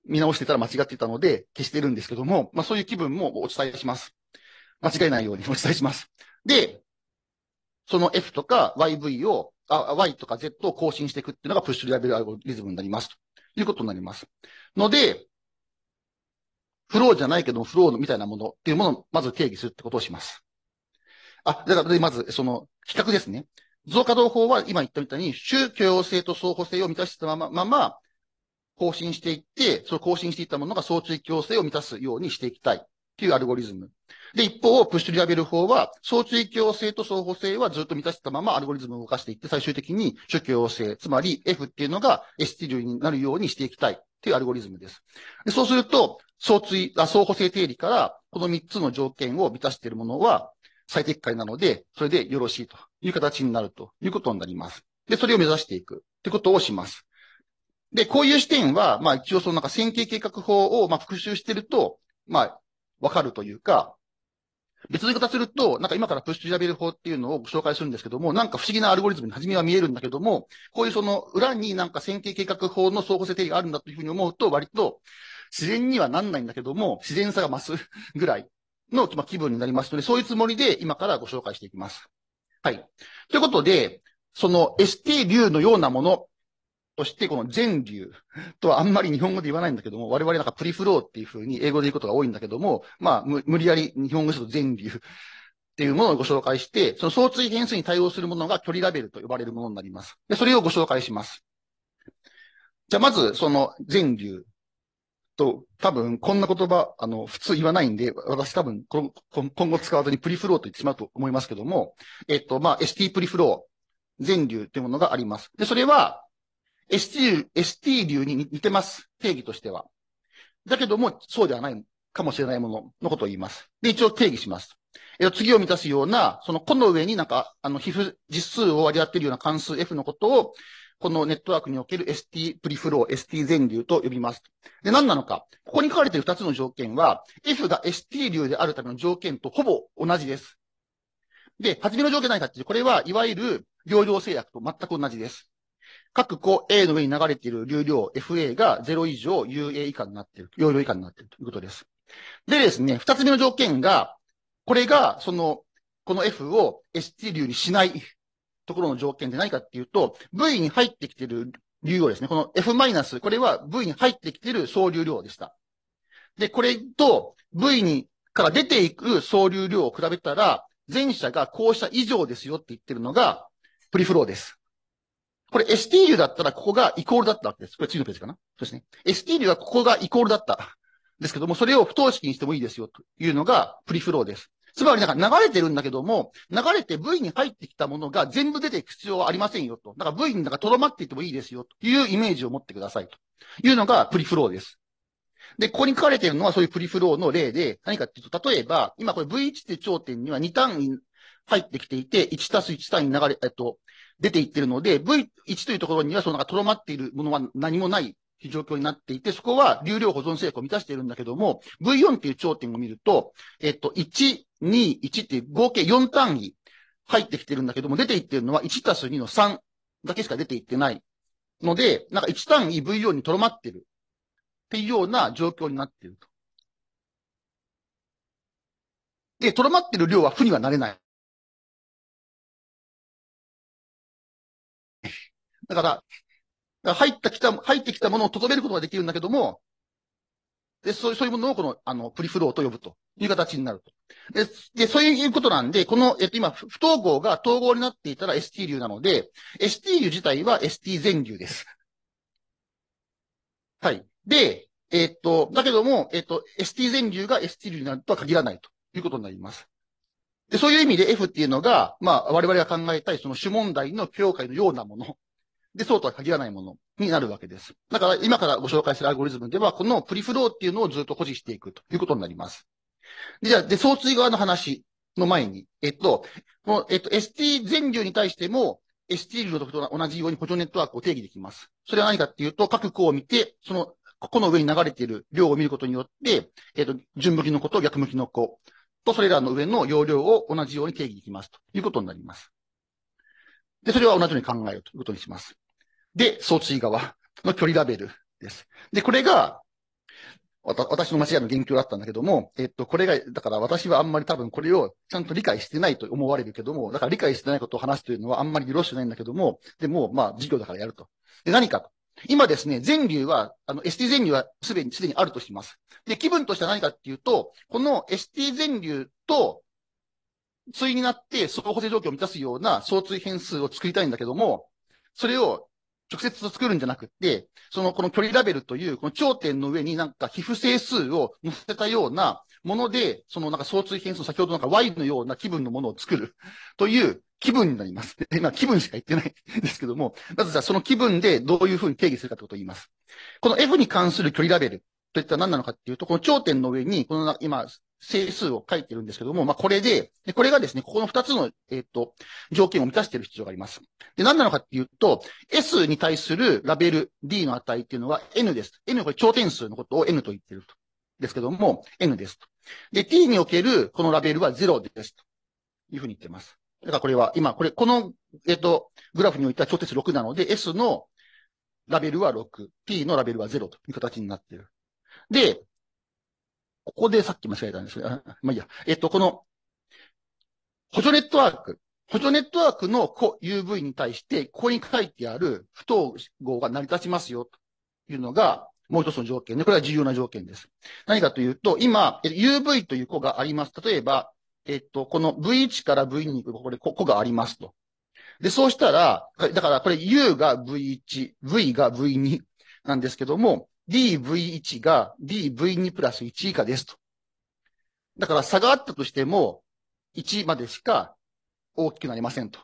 見直してたら間違ってたので、消してるんですけども、まあ、そういう気分もお伝えします。間違いないようにお伝えします。で、その F とか YV を、あ、Y とか Z を更新していくっていうのがプッシュレベルアルゴリズムになります。ということになります。ので、フローじゃないけどフローみたいなものっていうものをまず定義するってことをします。あ、だから、まず、その、比較ですね。増加動法は今言ったみたいに、宗教性と相互性を満たしたまま、まま更新していって、その更新していったものが相対共性を満たすようにしていきたい。っていうアルゴリズム。で、一方、プッシュリラベル法は、相追強性と相補性はずっと満たしたままアルゴリズムを動かしていって、最終的に主強性、つまり F っていうのが ST 流になるようにしていきたいっていうアルゴリズムです。でそうすると、相追、あ相補性定理から、この3つの条件を満たしているものは最適解なので、それでよろしいという形になるということになります。で、それを目指していくってことをします。で、こういう視点は、まあ一応そのなんか線形計画法をまあ復習してると、まあわかるというか、別の言い方すると、なんか今からプッシュ調べる法っていうのをご紹介するんですけども、なんか不思議なアルゴリズムに初めは見えるんだけども、こういうその裏になんか線形計画法の相互性定義があるんだというふうに思うと、割と自然にはなんないんだけども、自然さが増すぐらいの気分になりますので、そういうつもりで今からご紹介していきます。はい。ということで、その ST 流のようなものとして、この全流 とはあんまり日本語で言わないんだけども、我々なんかプリフローっていうふうに英語で言うことが多いんだけども、まあ、無理やり日本語すると全流 っていうものをご紹介して、その相対変数に対応するものが距離ラベルと呼ばれるものになります。で、それをご紹介します。じゃあ、まず、その全流と、多分、こんな言葉、あの、普通言わないんで、私多分、今後使わずにプリフローと言ってしまうと思いますけども、えっと、まあ、ST プリフロー、全流というものがあります。で、それは、ST, ST 流に似てます。定義としては。だけども、そうではないかもしれないもののことを言います。で、一応定義します。え次を満たすような、その個の上になんか、あの、皮膚実数を割り当てるような関数 F のことを、このネットワークにおける ST プリフロー、ST 全流と呼びます。で、何なのか。ここに書かれている2つの条件は、F が ST 流であるための条件とほぼ同じです。で、初めの条件何かっていう、これはいわゆる量量制約と全く同じです。各個 A の上に流れている流量 FA が0以上 UA 以下になっている、容量以下になっているということです。でですね、二つ目の条件が、これが、その、この F を ST 流にしないところの条件で何かっていうと、V に入ってきている流量ですね。この F-、マイナス、これは V に入ってきている総流量でした。で、これと V にから出ていく総流量を比べたら、前者がこうした以上ですよって言ってるのが、プリフローです。これ ST 流だったらここがイコールだったわけです。これ次のページかなそうですね。ST 流はここがイコールだった。ですけども、それを不等式にしてもいいですよというのがプリフローです。つまり、なんか流れてるんだけども、流れて V に入ってきたものが全部出ていく必要はありませんよと。なんか V になんかとどまっていてもいいですよというイメージを持ってくださいというのがプリフローです。で、ここに書かれているのはそういうプリフローの例で、何かっていうと、例えば、今これ V1 って頂点には2単位入ってきていて、1たす1単位流れ、えっと、出ていってるので、V1 というところには、その、とどまっているものは何もない状況になっていて、そこは流量保存成功を満たしているんだけども、V4 っていう頂点を見ると、えっと、1、2、1っていう合計4単位入ってきてるんだけども、出ていってるのは1たす2の3だけしか出ていってないので、なんか1単位 V4 にとどまってるっていうような状況になってると。で、とどまってる量は負にはなれない。だから、入ったきた、入ってきたものをとどめることができるんだけども、で、そういう、そういうものをこの、あの、プリフローと呼ぶという形になると。で、でそういうことなんで、この、えっと、今、不統合が統合になっていたら ST 流なので、ST 流自体は ST 全流です。はい。で、えっと、だけども、えっと、ST 全流が ST 流になるとは限らないということになります。で、そういう意味で F っていうのが、まあ、我々が考えたい、その主問題の境界のようなもので、そうとは限らないものになるわけです。だから今からご紹介するアルゴリズムでは、このプリフローっていうのをずっと保持していくということになります。で、じゃあ、で、相対側の話の前に、えっと、この、えっと、ST 全流に対しても、ST 流の時と同じように補助ネットワークを定義できます。それは何かっていうと、各項を見て、その、この上に流れている量を見ることによって、えっと、順向きの子と逆向きの子と、それらの上の容量を同じように定義できますということになります。で、それは同じように考えるということにします。で、装置側の距離ラベルです。で、これが、私の間違いの言及だったんだけども、えっと、これが、だから私はあんまり多分これをちゃんと理解してないと思われるけども、だから理解してないことを話すというのはあんまりよろしくないんだけども、でも、まあ、授業だからやると。で、何か今ですね、全流は、あの、ST 全流はすでに、すでにあるとします。で、気分としては何かっていうと、この ST 全流と、対になって相互補正状況を満たすような相対変数を作りたいんだけども、それを直接作るんじゃなくて、その、この距離ラベルという、この頂点の上になんか皮膚整数を乗せたようなもので、そのなんか相対変数、先ほどなんか Y のような気分のものを作るという気分になります。今、気分しか言ってないん ですけども、まずじゃあその気分でどういうふうに定義するかということを言います。この F に関する距離ラベルといったら何なのかっていうと、この頂点の上に、この今、整数を書いてるんですけども、まあ、これで、これがですね、ここの2つの、えっ、ー、と、条件を満たしている必要があります。で、何なのかっていうと、S に対するラベル D の値っていうのは N です。N これ超点数のことを N と言ってると。ですけども、N ですで、T におけるこのラベルは0ですと。いうふうに言ってます。だからこれは、今、これ、この、えっ、ー、と、グラフにおいては超点数6なので、S のラベルは6、T のラベルは0という形になっている。で、ここでさっき間違えたんですけど、まあいいや。えっと、この、補助ネットワーク。補助ネットワークの UV に対して、ここに書いてある不等号が成り立ちますよ、というのが、もう一つの条件で、これは重要な条件です。何かというと、今、UV という子があります。例えば、えっと、この V1 から V2 に行く、ここで子がありますと。で、そうしたら、だからこれ U が V1、V が V2 なんですけども、DV1 が DV2 プラス1以下ですと。だから差があったとしても、1までしか大きくなりませんと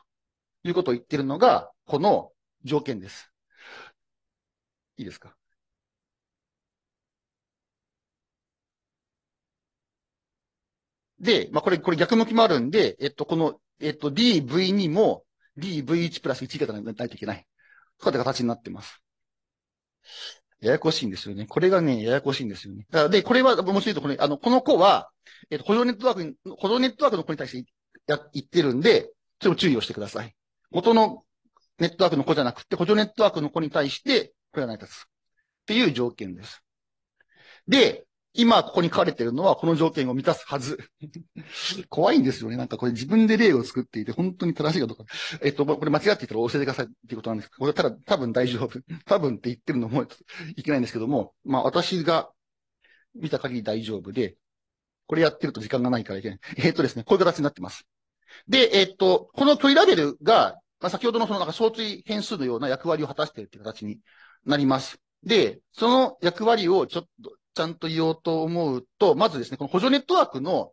いうことを言ってるのが、この条件です。いいですかで、まあ、これ、これ逆向きもあるんで、えっと、この、えっと、DV2 も DV1 プラス1以下になないといけない。ういって形になってます。ややこしいんですよね。これがね、ややこしいんですよね。で、これは、もちろんこれ、あの、この子は、えっ、と、補助ネットワークに、補助ネットワークの子に対してや、言ってるんで、ちょっと注意をしてください。元のネットワークの子じゃなくて、補助ネットワークの子に対して、これは成り立つ。っていう条件です。で、今ここに書かれてるのはこの条件を満たすはず。怖いんですよね。なんかこれ自分で例を作っていて本当に正しいかどうか。えっと、これ間違っていたら教えてくださいっていうことなんですけど、これただ多分大丈夫。多分って言ってるのもいけないんですけども、まあ私が見た限り大丈夫で、これやってると時間がないからいけない。えっとですね、こういう形になってます。で、えっと、この問いラベルが、まあ、先ほどのそのなんか相対変数のような役割を果たしているという形になります。で、その役割をちょっと、ちゃんと言おうと思うと、まずですね、この補助ネットワークの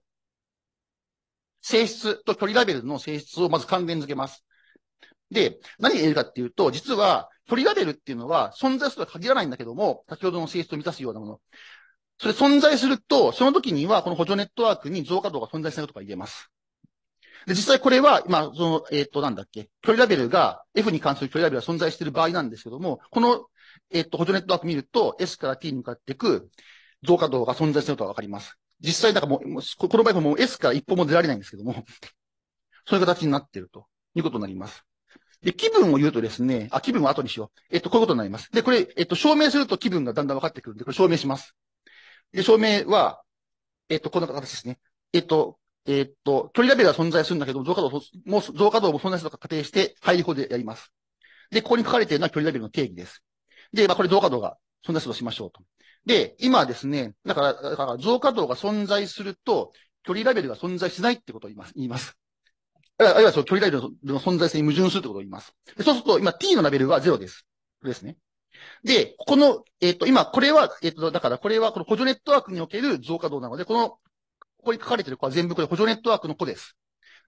性質と距離ラベルの性質をまず関連づけます。で、何が言えるかっていうと、実は、距離ラベルっていうのは存在するとは限らないんだけども、先ほどの性質を満たすようなもの。それ存在すると、その時にはこの補助ネットワークに増加度が存在しないことが言えます。で、実際これは、今、その、えっ、ー、と、なんだっけ、距離ラベルが、F に関する距離ラベルが存在している場合なんですけども、このえっと、補助ネットワーク見ると、S から T に向かっていく増加度が存在するとわかります。実際、だからもう、この場合もう S から一歩も出られないんですけども、そういう形になっているということになります。で、気分を言うとですね、あ、気分は後にしよう。えっと、こういうことになります。で、これ、えっと、証明すると気分がだんだん分かってくるんで、これ証明します。で、証明は、えっと、こんな形ですね。えっと、えっと、距離ラベルは存在するんだけど、増加度も、増加度も存在するとか仮定して、入り法でやります。で、ここに書かれているのは距離ラベルの定義です。で、まあこれ増加度が存在するとしましょうと。で、今ですね、だから、だから増加度が存在すると、距離ラベルが存在しないってことを言います。います。あるいはその距離ラベルの存在性に矛盾するってことを言います。でそうすると、今 t のラベルは0です。これですね。で、この、えっ、ー、と、今、これは、えっ、ー、と、だから、これは、この補助ネットワークにおける増加度なので、この、ここに書かれている子は全部これ補助ネットワークの子です。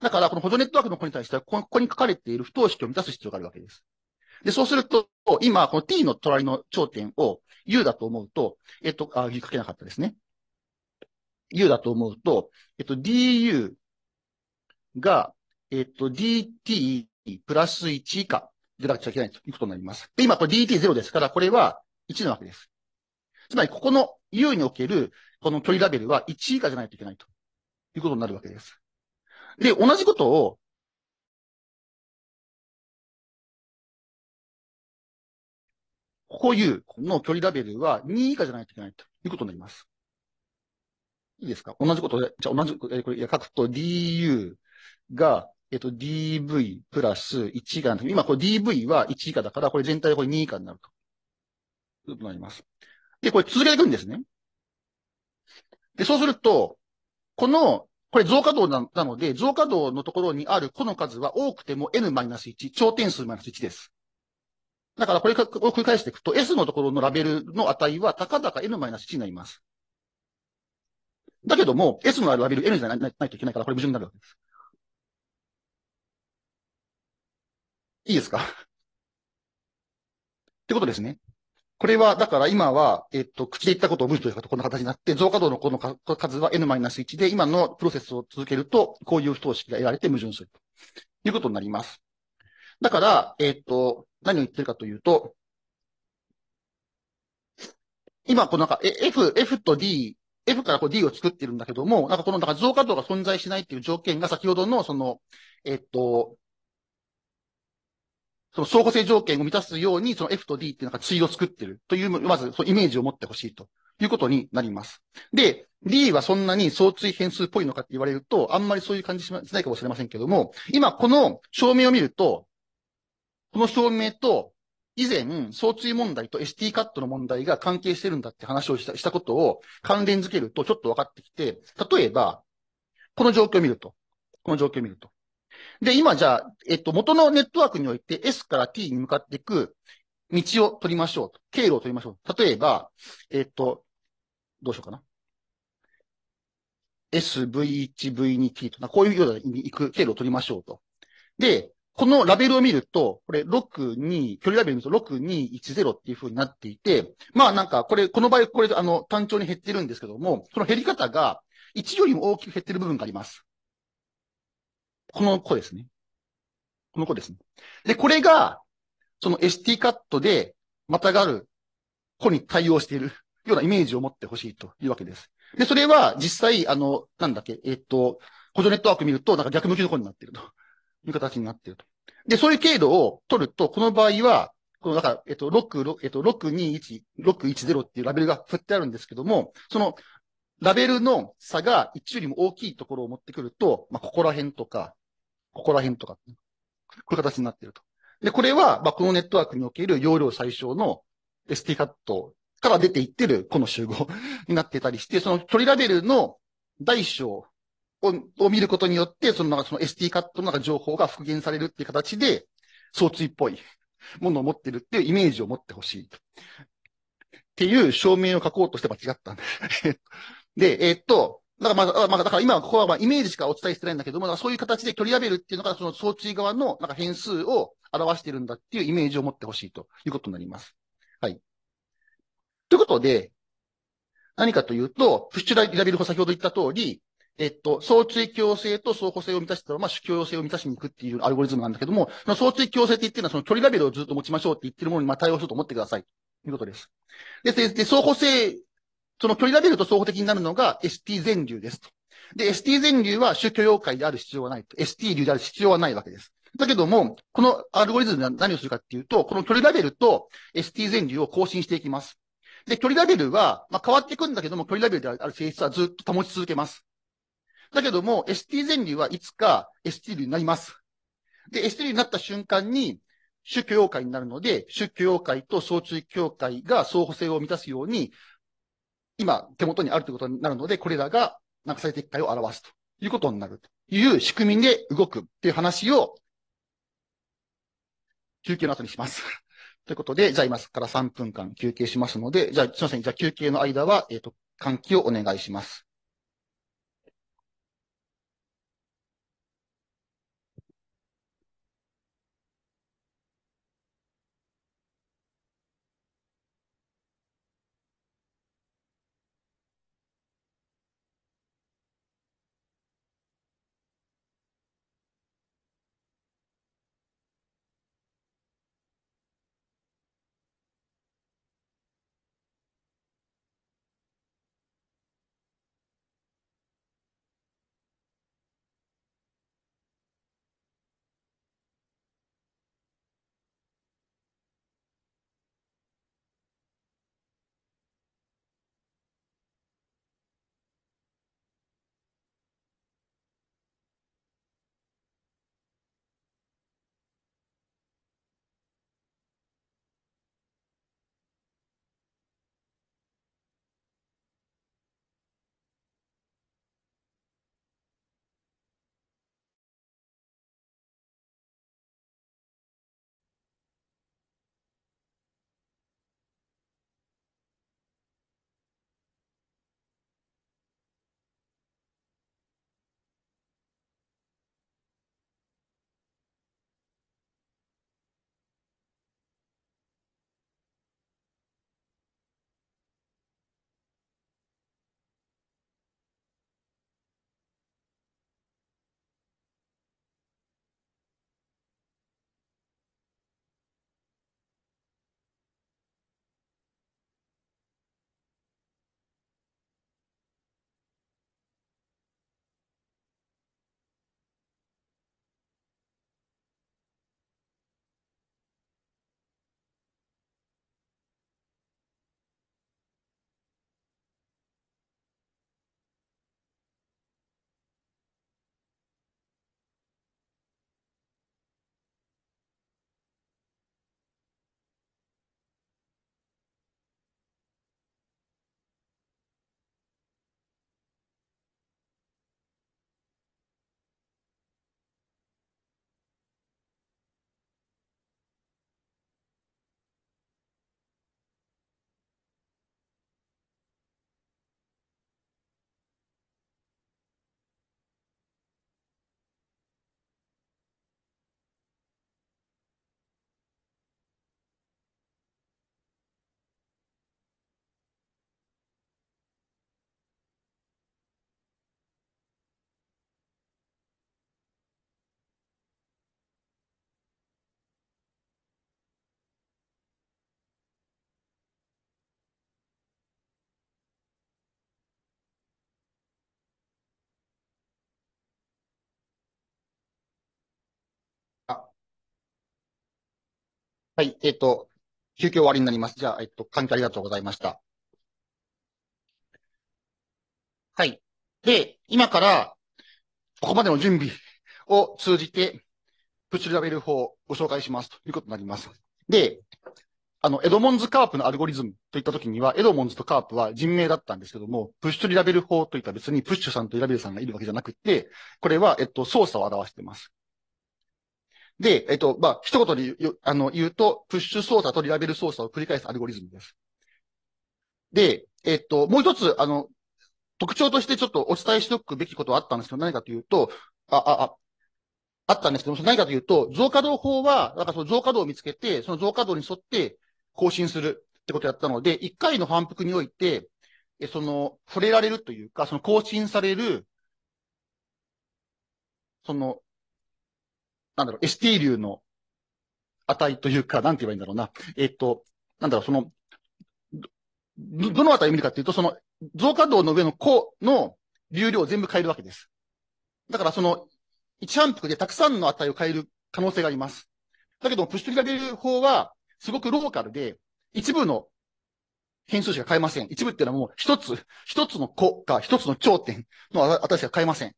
だから、この補助ネットワークの子に対しては、ここに書かれている不等式を満たす必要があるわけです。で、そうすると、今、この t の隣の頂点を u だと思うと、えっと、あ、かけなかったですね。u だと思うと、えっと、du が、えっと、dt プラス1以下でなくちゃいけないということになります。で、今、これ dt0 ですから、これは1なわけです。つまり、ここの u における、この距離ラベルは1以下じゃないといけないということになるわけです。で、同じことを、保有の距離ラベルは2以下じゃないといけないということになります。いいですか同じことで、じゃ同じ、えー、これ書くと du が、えっ、ー、と dv プラス1以下な今これ dv は1以下だから、これ全体でこれ2以下になると。いうことになります。で、これ続けていくんですね。で、そうすると、この、これ増加度なので、増加度のところにあるこの数は多くても n-1、頂点数 -1 です。だからこれを繰り返していくと、S のところのラベルの値は、高々 N-1 になります。だけども、S のあるラベル N じゃないないといけないから、これ矛盾になるわけです。いいですか ってことですね。これは、だから今は、えっと、口で言ったことを無視というかこんな形になって、増加度のこの数は N-1 で、今のプロセスを続けると、こういう不等式が得られて矛盾するということになります。だから、えっと、何を言ってるかというと、今、このなんか、F、F と D、F からこう D を作ってるんだけども、なんかこのなんか増加度が存在しないっていう条件が先ほどの、その、えっと、その相互性条件を満たすように、その F と D っていうのが対を作ってるという、まず、そのイメージを持ってほしいということになります。で、D はそんなに相対変数っぽいのかって言われると、あんまりそういう感じしないかもしれませんけども、今この証明を見ると、この証明と、以前、相対問題と ST カットの問題が関係してるんだって話をしたしたことを関連づけるとちょっと分かってきて、例えば、この状況を見ると。この状況を見ると。で、今じゃあ、えっと、元のネットワークにおいて S から T に向かっていく道を取りましょう。経路を取りましょう。例えば、えっと、どうしようかな。S、V1、V2、T とこういうような行く経路を取りましょうと。で、このラベルを見ると、これ62、距離ラベル見ると6210っていう風になっていて、まあなんかこれ、この場合これあの単調に減ってるんですけども、その減り方が1よりも大きく減ってる部分があります。この子ですね。この子ですね。で、これが、その ST カットでまたがる子に対応しているようなイメージを持ってほしいというわけです。で、それは実際、あの、なんだっけ、えっと、補助ネットワーク見ると、なんか逆向きの子になってると。いう形になっていると。で、そういう経度を取ると、この場合は、この、だから、えっと、6、えっと、621、610っていうラベルが振ってあるんですけども、その、ラベルの差が1よりも大きいところを持ってくると、まあ、ここら辺とか、ここら辺とか、こういう形になっていると。で、これは、まあ、このネットワークにおける容量最小の ST カットから出ていってる、この集合になってたりして、その取りラベルの大小を見ることによって、そのなんかその SD カットの中情報が復元されるっていう形で、装置っぽいものを持ってるっていうイメージを持ってほしい。っていう証明を書こうとして間違ったんで で、えー、っと、だからまあ、まあ、だから今ここはまあイメージしかお伝えしてないんだけども、そういう形で距離ラベルっていうのがその装置側のなんか変数を表してるんだっていうイメージを持ってほしいということになります。はい。ということで、何かというと、プッシュラベル法先ほど言った通り、えっと、相追強制と相補性を満たしたら、まあ、主教要性を満たしに行くっていうアルゴリズムなんだけども、その相追強制って言ってるのは、その距離ラベルをずっと持ちましょうって言ってるものに、まあ、対応すると思ってください。ということです。で、で、で相補性、その距離ラベルと相補的になるのが ST 全流ですと。で、ST 全流は主許要界である必要はないと。ST 流である必要はないわけです。だけども、このアルゴリズムは何をするかっていうと、この距離ラベルと ST 全流を更新していきます。で、距離ラベルは、まあ、変わっていくんだけども、距離ラベルである性質はずっと保ち続けます。だけども、ST 全流はいつか ST 流になります。で、ST 流になった瞬間に、主教会になるので、主教会と総中教会が相補性を満たすように、今、手元にあるということになるので、これらがなんか最適解を表すということになるという仕組みで動くっていう話を、休憩の後にします。ということで、じゃあ今から3分間休憩しますので、じゃあすみません、じゃあ休憩の間は、えっ、ー、と、換気をお願いします。はい、えっ、ー、と、休憩終わりになります。じゃあ、えっ、ー、と、関係ありがとうございました。はい。で、今から、ここまでの準備を通じて、プッシュラベル法をご紹介しますということになります。で、あの、エドモンズ・カープのアルゴリズムといったときには、エドモンズとカープは人名だったんですけども、プッシュリラベル法といった別にプッシュさんとリラベルさんがいるわけじゃなくて、これは、えっと、操作を表しています。で、えっと、まあ、一言に言あの言うと、プッシュ操作とリラベル操作を繰り返すアルゴリズムです。で、えっと、もう一つ、あの、特徴としてちょっとお伝えしておくべきことはあったんですけど、何かというと、あ、あ、あ、あったんですけど、何かというと、増加動法は、なんかその増加動を見つけて、その増加動に沿って更新するってことをやったので、一回の反復において、え、その、触れられるというか、その更新される、その、なんだろう、ST 流の値というか、なんて言えばいいんだろうな。えっ、と、なんだろう、その、ど、どの値を見るかっていうと、その、増加度の上の個の流量を全部変えるわけです。だからその、一反復でたくさんの値を変える可能性があります。だけど、プッシュ取りが出る方は、すごくローカルで、一部の変数しか変えません。一部っていうのはもう一つ、一つの個か一つの頂点の値しか変えません。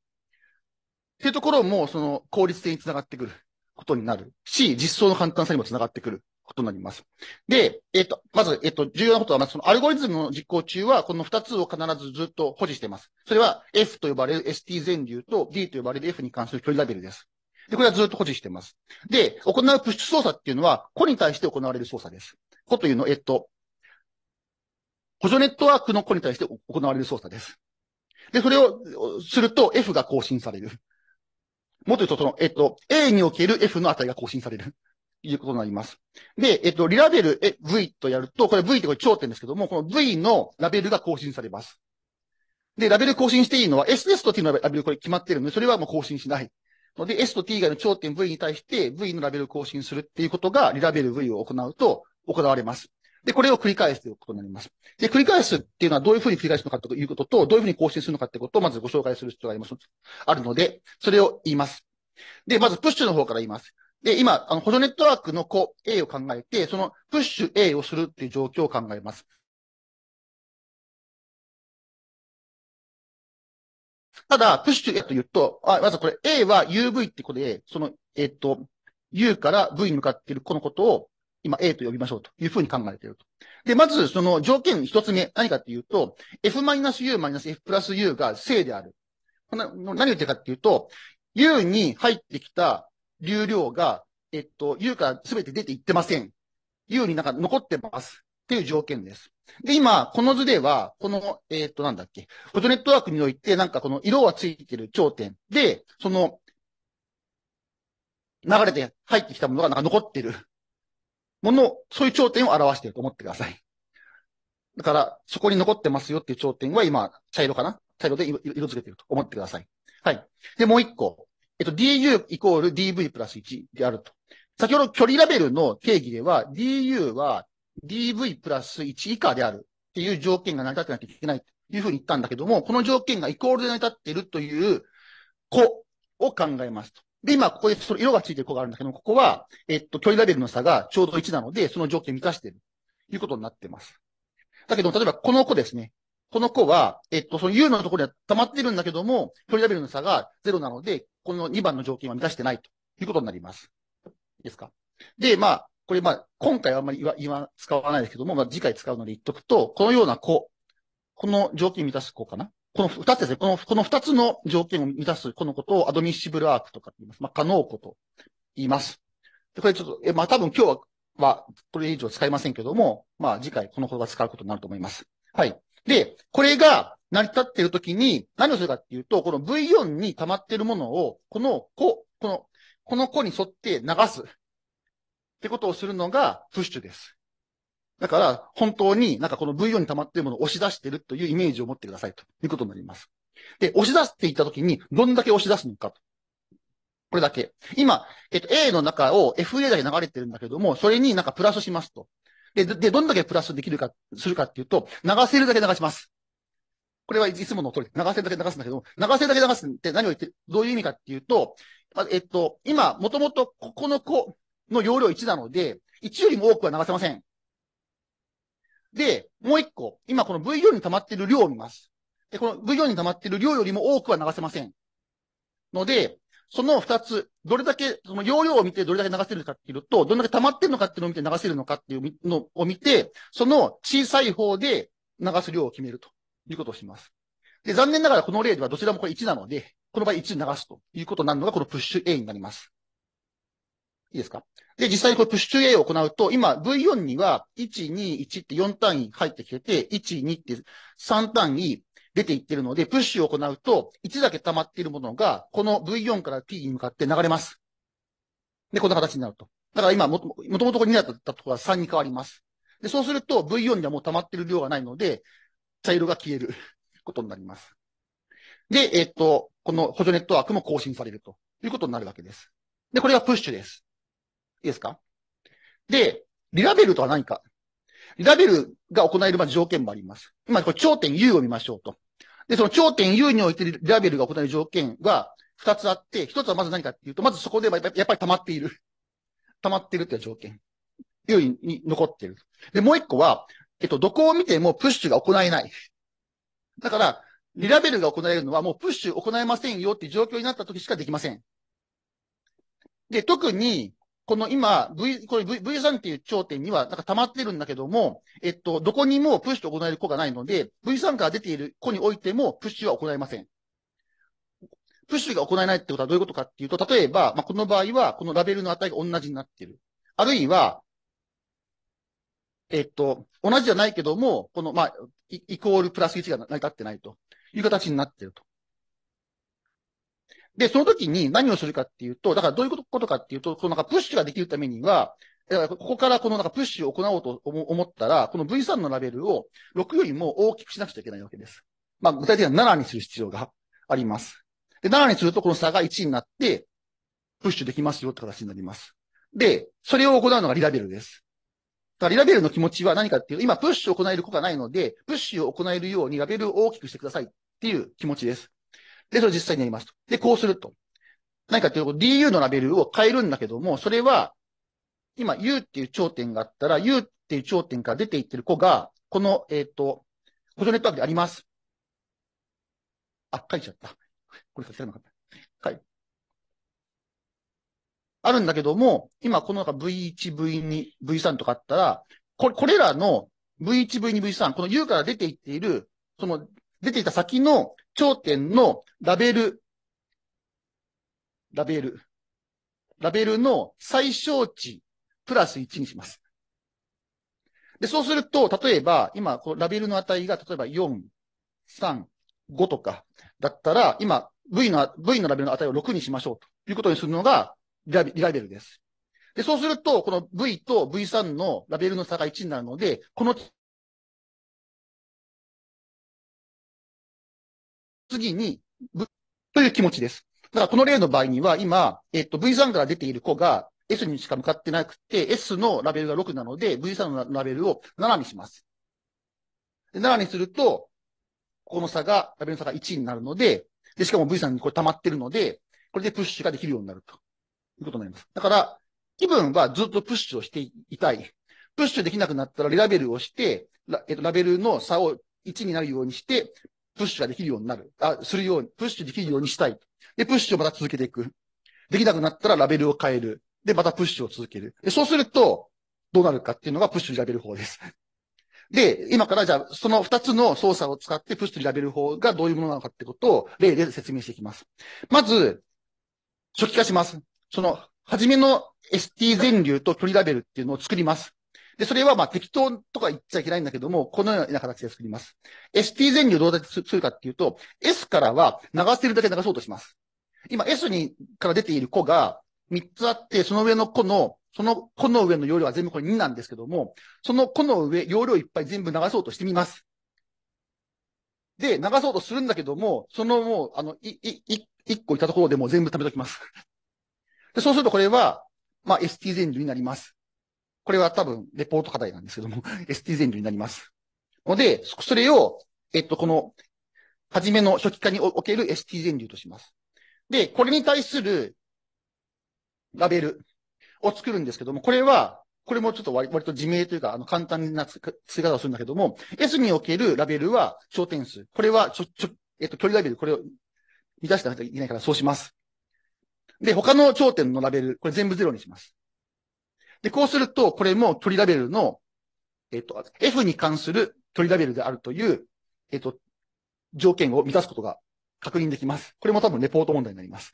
っていうところも、その効率性につながってくることになるし、実装の簡単さにもつながってくることになります。で、えっ、ー、と、まず、えっ、ー、と、重要なことは、まずそのアルゴリズムの実行中は、この2つを必ずずっと保持しています。それは F と呼ばれる ST 全流と D と呼ばれる F に関する距離ラベルです。で、これはずっと保持しています。で、行うプッシュ操作っていうのは、個に対して行われる操作です。個というのえっ、と、補助ネットワークの個に対して行われる操作です。で、それをすると F が更新される。もっと言うと、その、えっと、A における F の値が更新される。いうことになります。で、えっと、リラベル、え、V とやると、これ V ってこれ頂点ですけども、この V のラベルが更新されます。で、ラベル更新していいのは SS と T のラベルこれ決まってるので、それはもう更新しない。ので、S と T 以外の頂点 V に対して V のラベル更新するっていうことが、リラベル V を行うと行われます。で、これを繰り返すということになります。で、繰り返すっていうのはどういうふうに繰り返すのかということと、どういうふうに更新するのかってことをまずご紹介する必要があります。あるので、それを言います。で、まずプッシュの方から言います。で、今、あの、補助ネットワークの子 A を考えて、そのプッシュ A をするっていう状況を考えます。ただ、プッシュ A と言うと、あまずこれ A は UV ってことで、その、えっ、ー、と、U から V に向かっているこのことを今 A と呼びましょうというふうに考えていると。で、まずその条件一つ目、何かっていうと、f-u-f プラス u が正である。この何言ってるかっていうと、u に入ってきた流量が、えっと、u から全て出ていってません。u になんか残ってます。っていう条件です。で、今、この図では、この、えっ、と、なんだっけ、フォトネットワークにおいて、なんかこの色はついてる頂点で、その、流れて入ってきたものがなんか残ってる。もの、そういう頂点を表していると思ってください。だから、そこに残ってますよっていう頂点は今、茶色かな茶色で色付けていると思ってください。はい。で、もう一個。えっと、du イコール dv プラス1であると。先ほど距離ラベルの定義では、du は dv プラス1以下であるっていう条件が成り立ってなきゃいけないというふうに言ったんだけども、この条件がイコールで成り立っているという子を考えますと。で、今、ここでその色がついてる子があるんだけど、ここは、えっと、距離レベルの差がちょうど1なので、その条件満たしている、ということになってます。だけど、例えばこの子ですね。この子は、えっと、その U のところには溜まってるんだけども、距離レベルの差が0なので、この2番の条件は満たしてないということになります。いいですかで、まあ、これまあ、今回はあんまり言わ、言わ、使わないですけども、まあ次回使うので言っとくと、このような子、この条件満たす子かなこの二つですね。この、この二つの条件を満たす、このことをアドミッシブルアークとか言います。まあ、可能庫と言います。で、これちょっと、え、まあ、多分今日は、は、これ以上使いませんけども、まあ、次回この言葉使うことになると思います。はい。で、これが成り立っているときに、何をするかっていうと、この V4 に溜まっているものを、この子、この、この子に沿って流す。ってことをするのが、プッシュです。だから、本当になんかこの V4 に溜まっているものを押し出してるというイメージを持ってくださいということになります。で、押し出すって言ったときに、どんだけ押し出すのかと。これだけ。今、えっと、A の中を FA だけ流れてるんだけども、それになんかプラスしますと。で、で、どんだけプラスできるか、するかっていうと、流せるだけ流します。これはいつもの通り、流せるだけ流すんだけども、流せるだけ流すって何を言って、どういう意味かっていうと、えっと、今、もともとここの子の容量1なので、1よりも多くは流せません。で、もう一個、今この V 4に溜まってる量を見ます。で、この V 4に溜まってる量よりも多くは流せません。ので、その二つ、どれだけ、その容量を見てどれだけ流せるかっていうと、どれだけ溜まってるのかっていうのを見て流せるのかっていうのを見て、その小さい方で流す量を決めるということをします。で、残念ながらこの例ではどちらもこれ1なので、この場合1流すということになるのがこのプッシュ A になります。いいですかで、実際にこれプッシュ A を行うと、今 V4 には1、2、1って4単位入ってきてて、1、2って3単位出ていってるので、プッシュを行うと、1だけ溜まっているものが、この V4 から P に向かって流れます。で、こんな形になると。だから今も、もともと2だったところは3に変わります。で、そうすると V4 にはもう溜まってる量がないので、茶色が消える ことになります。で、えっと、この補助ネットワークも更新されるということになるわけです。で、これがプッシュです。いいですかで、リラベルとは何かリラベルが行える条件もあります。今、これ頂点 U を見ましょうと。で、その頂点 U においてリラベルが行える条件は2つあって、1つはまず何かっていうと、まずそこでやっぱり溜まっている。溜まっているっていう条件。U に残ってる。で、もう1個は、えっと、どこを見てもプッシュが行えない。だから、リラベルが行えるのはもうプッシュ行えませんよっていう状況になった時しかできません。で、特に、この今、V、これ v 3っていう頂点には、なんか溜まってるんだけども、えっと、どこにもプッシュを行える子がないので、V3 から出ている子においてもプッシュは行えません。プッシュが行えないってことはどういうことかっていうと、例えば、まあ、この場合は、このラベルの値が同じになってる。あるいは、えっと、同じじゃないけども、この、まあ、イコールプラス1が成り立ってないという形になってると。で、その時に何をするかっていうと、だからどういうことかっていうと、このなんかプッシュができるためには、だからここからこのなんかプッシュを行おうと思ったら、この V3 のラベルを6よりも大きくしなくちゃいけないわけです。まあ、具体的には7にする必要があります。で、7にするとこの差が1になって、プッシュできますよって形になります。で、それを行うのがリラベルです。だからリラベルの気持ちは何かっていうと、今プッシュを行える子がないので、プッシュを行えるようにラベルを大きくしてくださいっていう気持ちです。で、それ実際にやりますと。で、こうすると。何かというと、du のラベルを変えるんだけども、それは、今 u っていう頂点があったら、u っていう頂点から出ていってる子が、この、えっ、ー、と、補助ネットワークであります。あ、書いちゃった。これ書きなかった。はい。あるんだけども、今この中 V1、V2、V3 とかあったら、これ、これらの V1、V2、V3、この U から出ていっている、その出ていた先の頂点のラベル、ラベル、ラベルの最小値プラス1にします。で、そうすると、例えば、今、このラベルの値が、例えば4、3、5とかだったら、今、V の、V のラベルの値を6にしましょうということにするのがリラベルです。で、そうすると、この V と V3 のラベルの差が1になるので、この次に、という気持ちです。だからこの例の場合には、今、えっと、V3 から出ている子が S にしか向かってなくて、S のラベルが6なので、V3 のラベルを7にします。7にすると、この差が、ラベルの差が1になるので、で、しかも V3 にこれ溜まってるので、これでプッシュができるようになるということになります。だから、気分はずっとプッシュをしていたい。プッシュできなくなったらリラベルをして、ラ,、えっと、ラベルの差を1になるようにして、プッシュができるようになる。あ、するように、プッシュできるようにしたい。で、プッシュをまた続けていく。できなくなったらラベルを変える。で、またプッシュを続ける。で、そうすると、どうなるかっていうのがプッシュラベル法です。で、今からじゃあ、その二つの操作を使ってプッシュラベル法がどういうものなのかってことを例で説明していきます。まず、初期化します。その、初めの ST 全流と距離ラベルっていうのを作ります。で、それはまあ適当とか言っちゃいけないんだけども、このような形で作ります。ST 全流をどうやってするかっていうと、S からは流せるだけ流そうとします。今 S にから出ている子が3つあって、その上の子の、その子の上の容量は全部これ2なんですけども、その子の上、容量いっぱい全部流そうとしてみます。で、流そうとするんだけども、そのもう、あの、い、い、い、1個いたところでも全部食べときます。で、そうするとこれは、まあ、ST 全流になります。これは多分、レポート課題なんですけども、ST 全流になります。ので、それを、えっと、この、はじめの初期化における ST 全流とします。で、これに対する、ラベルを作るんですけども、これは、これもちょっと割と自明というか、あの、簡単な付をするんだけども、S におけるラベルは焦点数。これは、ちょ、ちょ、えっと、距離ラベル、これを満たしてなきゃいけないから、そうします。で、他の頂点のラベル、これ全部ゼロにします。で、こうすると、これも鳥ラベルの、えっ、と、F に関する鳥ラベルであるという、えっ、と、条件を満たすことが確認できます。これも多分レポート問題になります。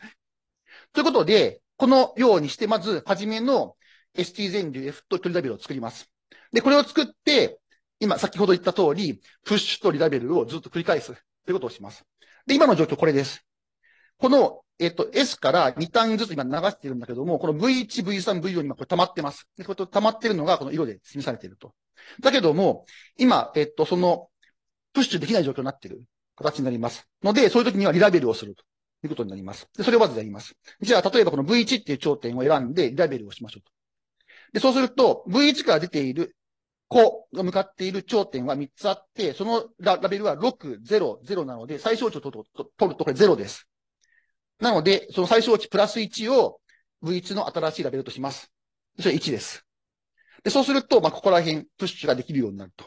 ということで、このようにして、まず、はじめの ST 全流 F と鳥ラベルを作ります。で、これを作って、今、先ほど言った通り、プッシュとリラベルをずっと繰り返すということをします。で、今の状況これです。このえっと、S から2単位ずつ今流してるんだけども、この V1、V3、V4 に今これ溜まってます。で、これ溜まってるのがこの色で示されていると。だけども、今、えっと、その、プッシュできない状況になっている形になります。ので、そういう時にはリラベルをするということになります。で、それをまずやります。じゃあ、例えばこの V1 っていう頂点を選んでリラベルをしましょうと。で、そうすると、V1 から出ている子が向かっている頂点は3つあって、そのラベルは6、0、0なので、最小値を取るとこれ0です。なので、その最小値プラス1を V1 の新しいラベルとします。それ1です。で、そうすると、まあ、ここら辺、プッシュができるようになると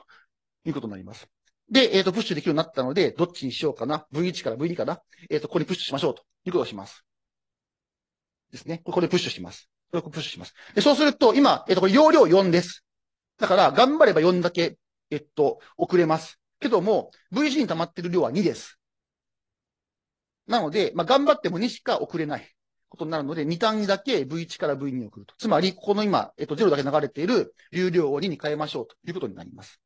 いうことになります。で、えっ、ー、と、プッシュできるようになったので、どっちにしようかな。V1 から V2 かな。えっ、ー、と、ここにプッシュしましょうということをします。ですね。ここでプッシュします。これをプッシュします。で、そうすると、今、えっ、ー、と、これ容量4です。だから、頑張れば4だけ、えっと、遅れます。けども、V1 に溜まってる量は2です。なので、まあ、頑張っても2しか送れないことになるので、2単位だけ V1 から V2 に送ると。つまり、ここの今、えっと、0だけ流れている流量を2に変えましょうということになります。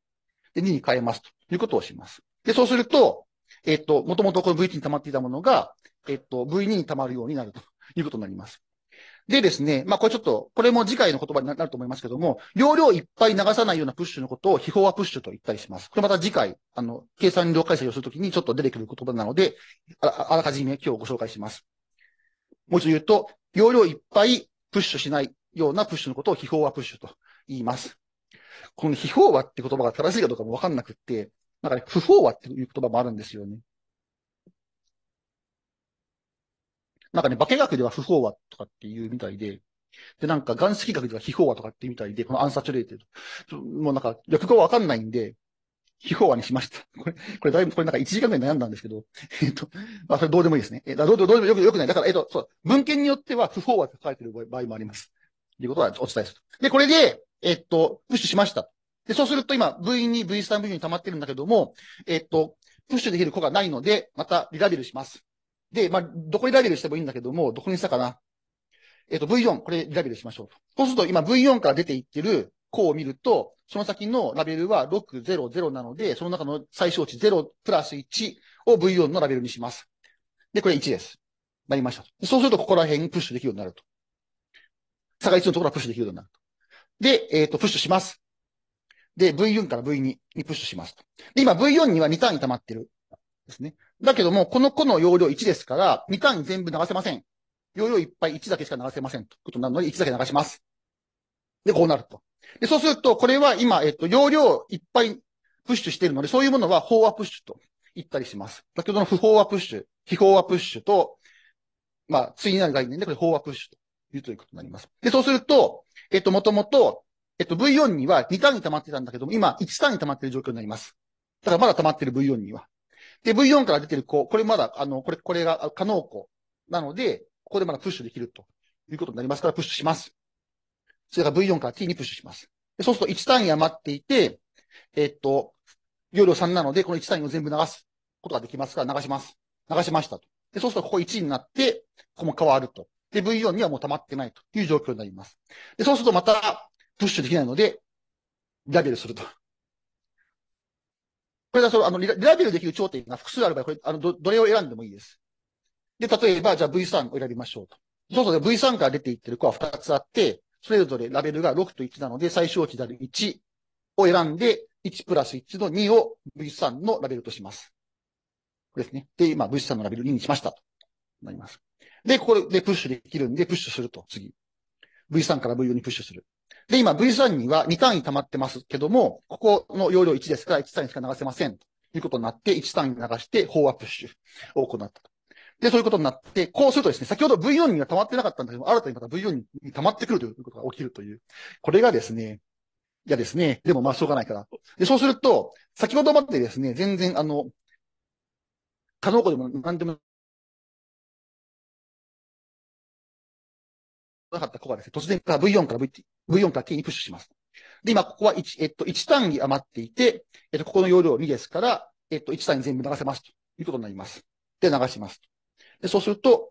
で、2に変えますということをします。で、そうすると、えっと、もともとこの V1 に溜まっていたものが、えっと、V2 に溜まるようになるということになります。でですね、まあこれちょっと、これも次回の言葉になると思いますけども、容量いっぱい流さないようなプッシュのことを、非法はプッシュと言ったりします。これまた次回、あの、計算量解析をするときにちょっと出てくる言葉なので、あらかじめ今日ご紹介します。もう一度言うと、容量いっぱいプッシュしないようなプッシュのことを、非法はプッシュと言います。この非法はって言葉が正しいかどうかもわかんなくって、なんかね、不飽和っていう言葉もあるんですよね。なんかね、化学では不飽和とかっていうみたいで、で、なんか岩石学では非飽和とかってみたいで、このアンサチュレーテもうなんか、略語わかんないんで、非飽和にしました。これ、これだいぶ、これなんか1時間ぐらい悩んだんですけど、えっ、と、まあそれどうでもいいですね。えどうでも、どうでもよく、よくない。だから、えっ、と、そう、文献によっては不飽和って書かれてる場合もあります。ということはお伝えする。で、これで、えっ、と、プッシュしました。で、そうすると今、V2、V3、v 2に溜まってるんだけども、えっ、と、プッシュできる子がないので、またリラベルします。で、まあ、どこにラベルしてもいいんだけども、どこにしたかな。えっ、ー、と、V4、これラベルしましょうと。そうすると、今 V4 から出ていってる項を見ると、その先のラベルは600なので、その中の最小値0プラス1を V4 のラベルにします。で、これ1です。なりました。そうすると、ここら辺プッシュできるようになると。差が1のところはプッシュできるようになると。で、えっ、ー、と、プッシュします。で、V4 から V2 にプッシュしますと。で、今 V4 には2ターンに溜まってる。ですね。だけども、この子の容量1ですから、2単全部流せません。容量いっぱい1だけしか流せません。ということなので、1だけ流します。で、こうなると。で、そうすると、これは今、えっと、容量いっぱいプッシュしているので、そういうものは飽和プッシュと言ったりします。先ほどの不飽和プッシュ、非飽和プッシュと、まあ、次になる概念で、これ飽和プッシュというということになります。で、そうすると、えっと、もともと、えっと、V4 には2単に溜まってたんだけども、今、1単に溜まってる状況になります。だからまだ溜まってる V4 には。で、V4 から出てる子、これまだ、あの、これ、これが可能子なので、ここでまだプッシュできるということになりますから、プッシュします。それが V4 から T にプッシュします。そうすると1単位余っていて、えっと、容量3なので、この1単位を全部流すことができますから、流します。流しましたと。で、そうするとここ1になって、ここも変わると。で、V4 にはもう溜まってないという状況になります。で、そうするとまた、プッシュできないので、ダゲルするとこれがその、あのリラ、ベルできる頂点が複数ある場合、これ、あの、ど、どれを選んでもいいです。で、例えば、じゃあ V3 を選びましょうと。そうそう、V3 から出ていってる子は2つあって、それぞれラベルが6と1なので、最小値である1を選んで、1プラス1の2を V3 のラベルとします。これですね。で、今 V3 のラベル2にしました。となります。で、これでプッシュできるんで、プッシュすると、次。V3 から V4 にプッシュする。で、今 V3 には2単位溜まってますけども、ここの容量1ですから1単位しか流せません。ということになって、1単位流して、ーアプッシュを行ったで、そういうことになって、こうするとですね、先ほど V4 には溜まってなかったんだけども、新たにまた V4 に溜まってくるということが起きるという。これがですね、いやですね。でもまあしょうがないから。で、そうすると、先ほどまでですね、全然あの、可能庫でも何でもなかった子がですね、突然から V4 から VT、V4 から T にプッシュします。で、今ここは1、えっと、1単位余っていて、えっと、ここの容量2ですから、えっと、1単位全部流せますということになります。で、流します。で、そうすると、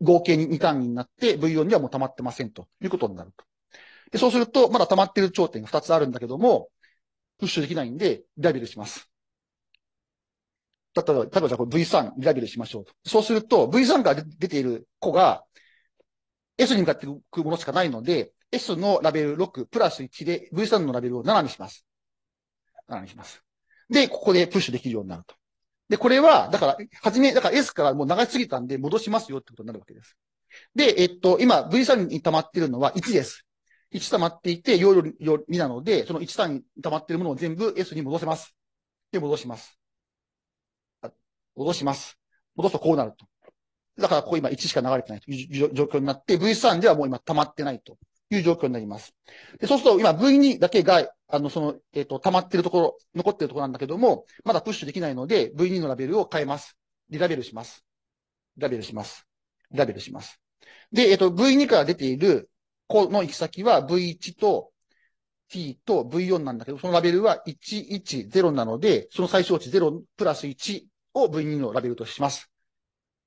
合計に2単位になって、V4 にはもう溜まってませんということになると。で、そうすると、まだ溜まっている頂点が2つあるんだけども、プッシュできないんで、リラビルします。だったら、例えばじゃあこれ V3 リラビルしましょうと。そうすると、V3 から出ている子が、S に向かっていくものしかないので、S のラベル6プラス1で V3 のラベルを7にします。7にします。で、ここでプッシュできるようになると。で、これは、だから、はじめ、だから S からもう流しすぎたんで戻しますよってことになるわけです。で、えっと、今 V3 に溜まってるのは1です。1溜まっていて、容量2なので、その1 3に溜まってるものを全部 S に戻せます。で、戻します。戻します。戻すとこうなると。だからここ今1しか流れてないという状況になって、V3 ではもう今溜まってないという状況になります。でそうすると今 V2 だけが、あの、その、えっ、ー、と、溜まってるところ、残ってるところなんだけども、まだプッシュできないので、V2 のラベルを変えます。リラベルします。リラベルします。リラベルします。で、えっ、ー、と、V2 から出ている、この行き先は V1 と t と v4 なんだけど、そのラベルは110なので、その最小値0プラス1を v2 のラベルとします。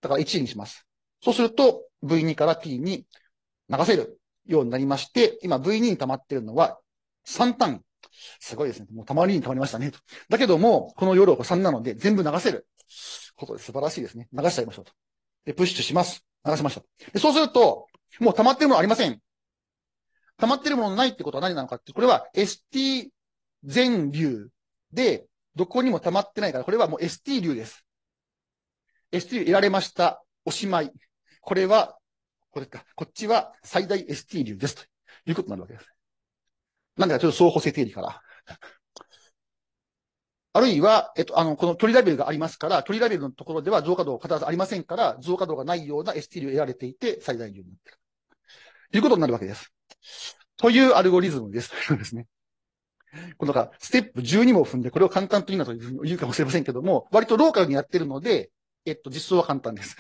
だから1にします。そうすると V2 から T に流せるようになりまして、今 V2 に溜まってるのは3単位。すごいですね。もうたまりに溜まりましたね。だけども、この容量が3なので全部流せる。ことで素晴らしいですね。流しちゃいましょうと。で、プッシュします。流しました。で、そうすると、もう溜まってるものありません。溜まってるものないってことは何なのかって、これは ST 全流で、どこにも溜まってないから、これはもう ST 流です。ST を得られました。おしまい。これは、これか。こっちは最大 ST 流です。ということになるわけです。なんだかちょっと双方性定理から。あるいは、えっと、あの、この距離ラベルがありますから、距離ラベルのところでは増加度必ずありませんから、増加度がないような ST 流を得られていて、最大流になっている。ということになるわけです。というアルゴリズムです。そうですね。このか、ステップ12も踏んで、これを簡単と言うなというふうに言うかもしれませんけども、割とローカルにやってるので、えっと、実装は簡単です。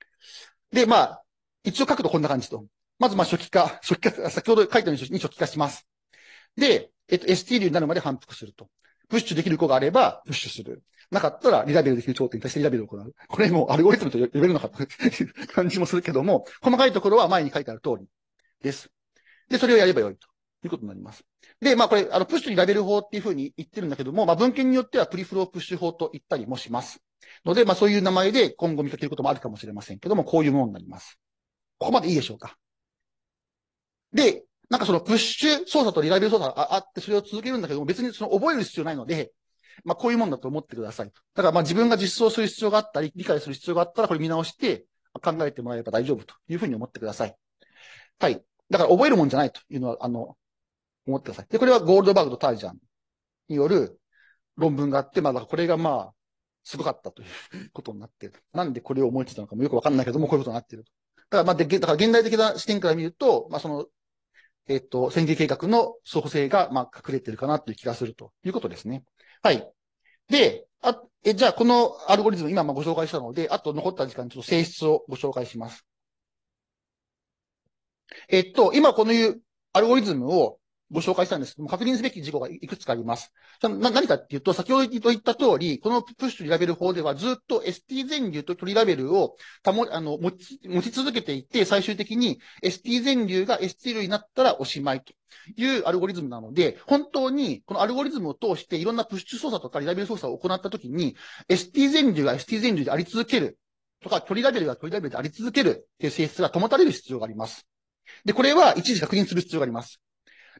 で、まあ、一応書くとこんな感じと。まず、まあ、初期化、初期化、先ほど書いたように初期化します。で、えっと、ST 流になるまで反復すると。プッシュできる子があれば、プッシュする。なかったら、リラベルできる頂点に対してリラベルを行う。これもアルゴリズムと呼べるのかという感じもするけども、細かいところは前に書いてある通りです。で、それをやればよいということになります。で、まあこれ、あの、プッシュリラベル法っていうふうに言ってるんだけども、まあ文献によってはプリフロープッシュ法と言ったりもします。ので、まあそういう名前で今後見かけることもあるかもしれませんけども、こういうものになります。ここまでいいでしょうか。で、なんかそのプッシュ操作とリライブル操作があって、それを続けるんだけども、別にその覚える必要ないので、まあこういうもんだと思ってください。だからまあ自分が実装する必要があったり、理解する必要があったら、これ見直して考えてもらえれば大丈夫というふうに思ってください。はい。だから覚えるもんじゃないというのは、あの、思ってください。で、これはゴールドバーグとタージャンによる論文があって、まあだからこれがまあ、すごかったということになってる。なんでこれを思いついたのかもよくわかんないけども、こういうことになってると。だから、まあ、で、だから現代的な視点から見ると、まあ、その、えっ、ー、と、戦計計画の創性が、まあ、隠れてるかなという気がするということですね。はい。で、あ、え、じゃあ、このアルゴリズム、今、まあ、ご紹介したので、あと残った時間にちょっと性質をご紹介します。えっと、今このいうアルゴリズムを、ご紹介したんですけども、確認すべき事項がいくつかあります。な何かっていうと、先ほど言った通り、このプッシュリラベル法ではずっと ST 全流と距離ラベルを保、あの、持ち、持ち続けていって、最終的に ST 全流が ST 流になったらおしまいというアルゴリズムなので、本当にこのアルゴリズムを通していろんなプッシュ操作とかリラベル操作を行ったときに、ST 全流が ST 全流であり続けるとか、距離ラベルが距離ラベルであり続けるっていう性質が保たれる必要があります。で、これは一時確認する必要があります。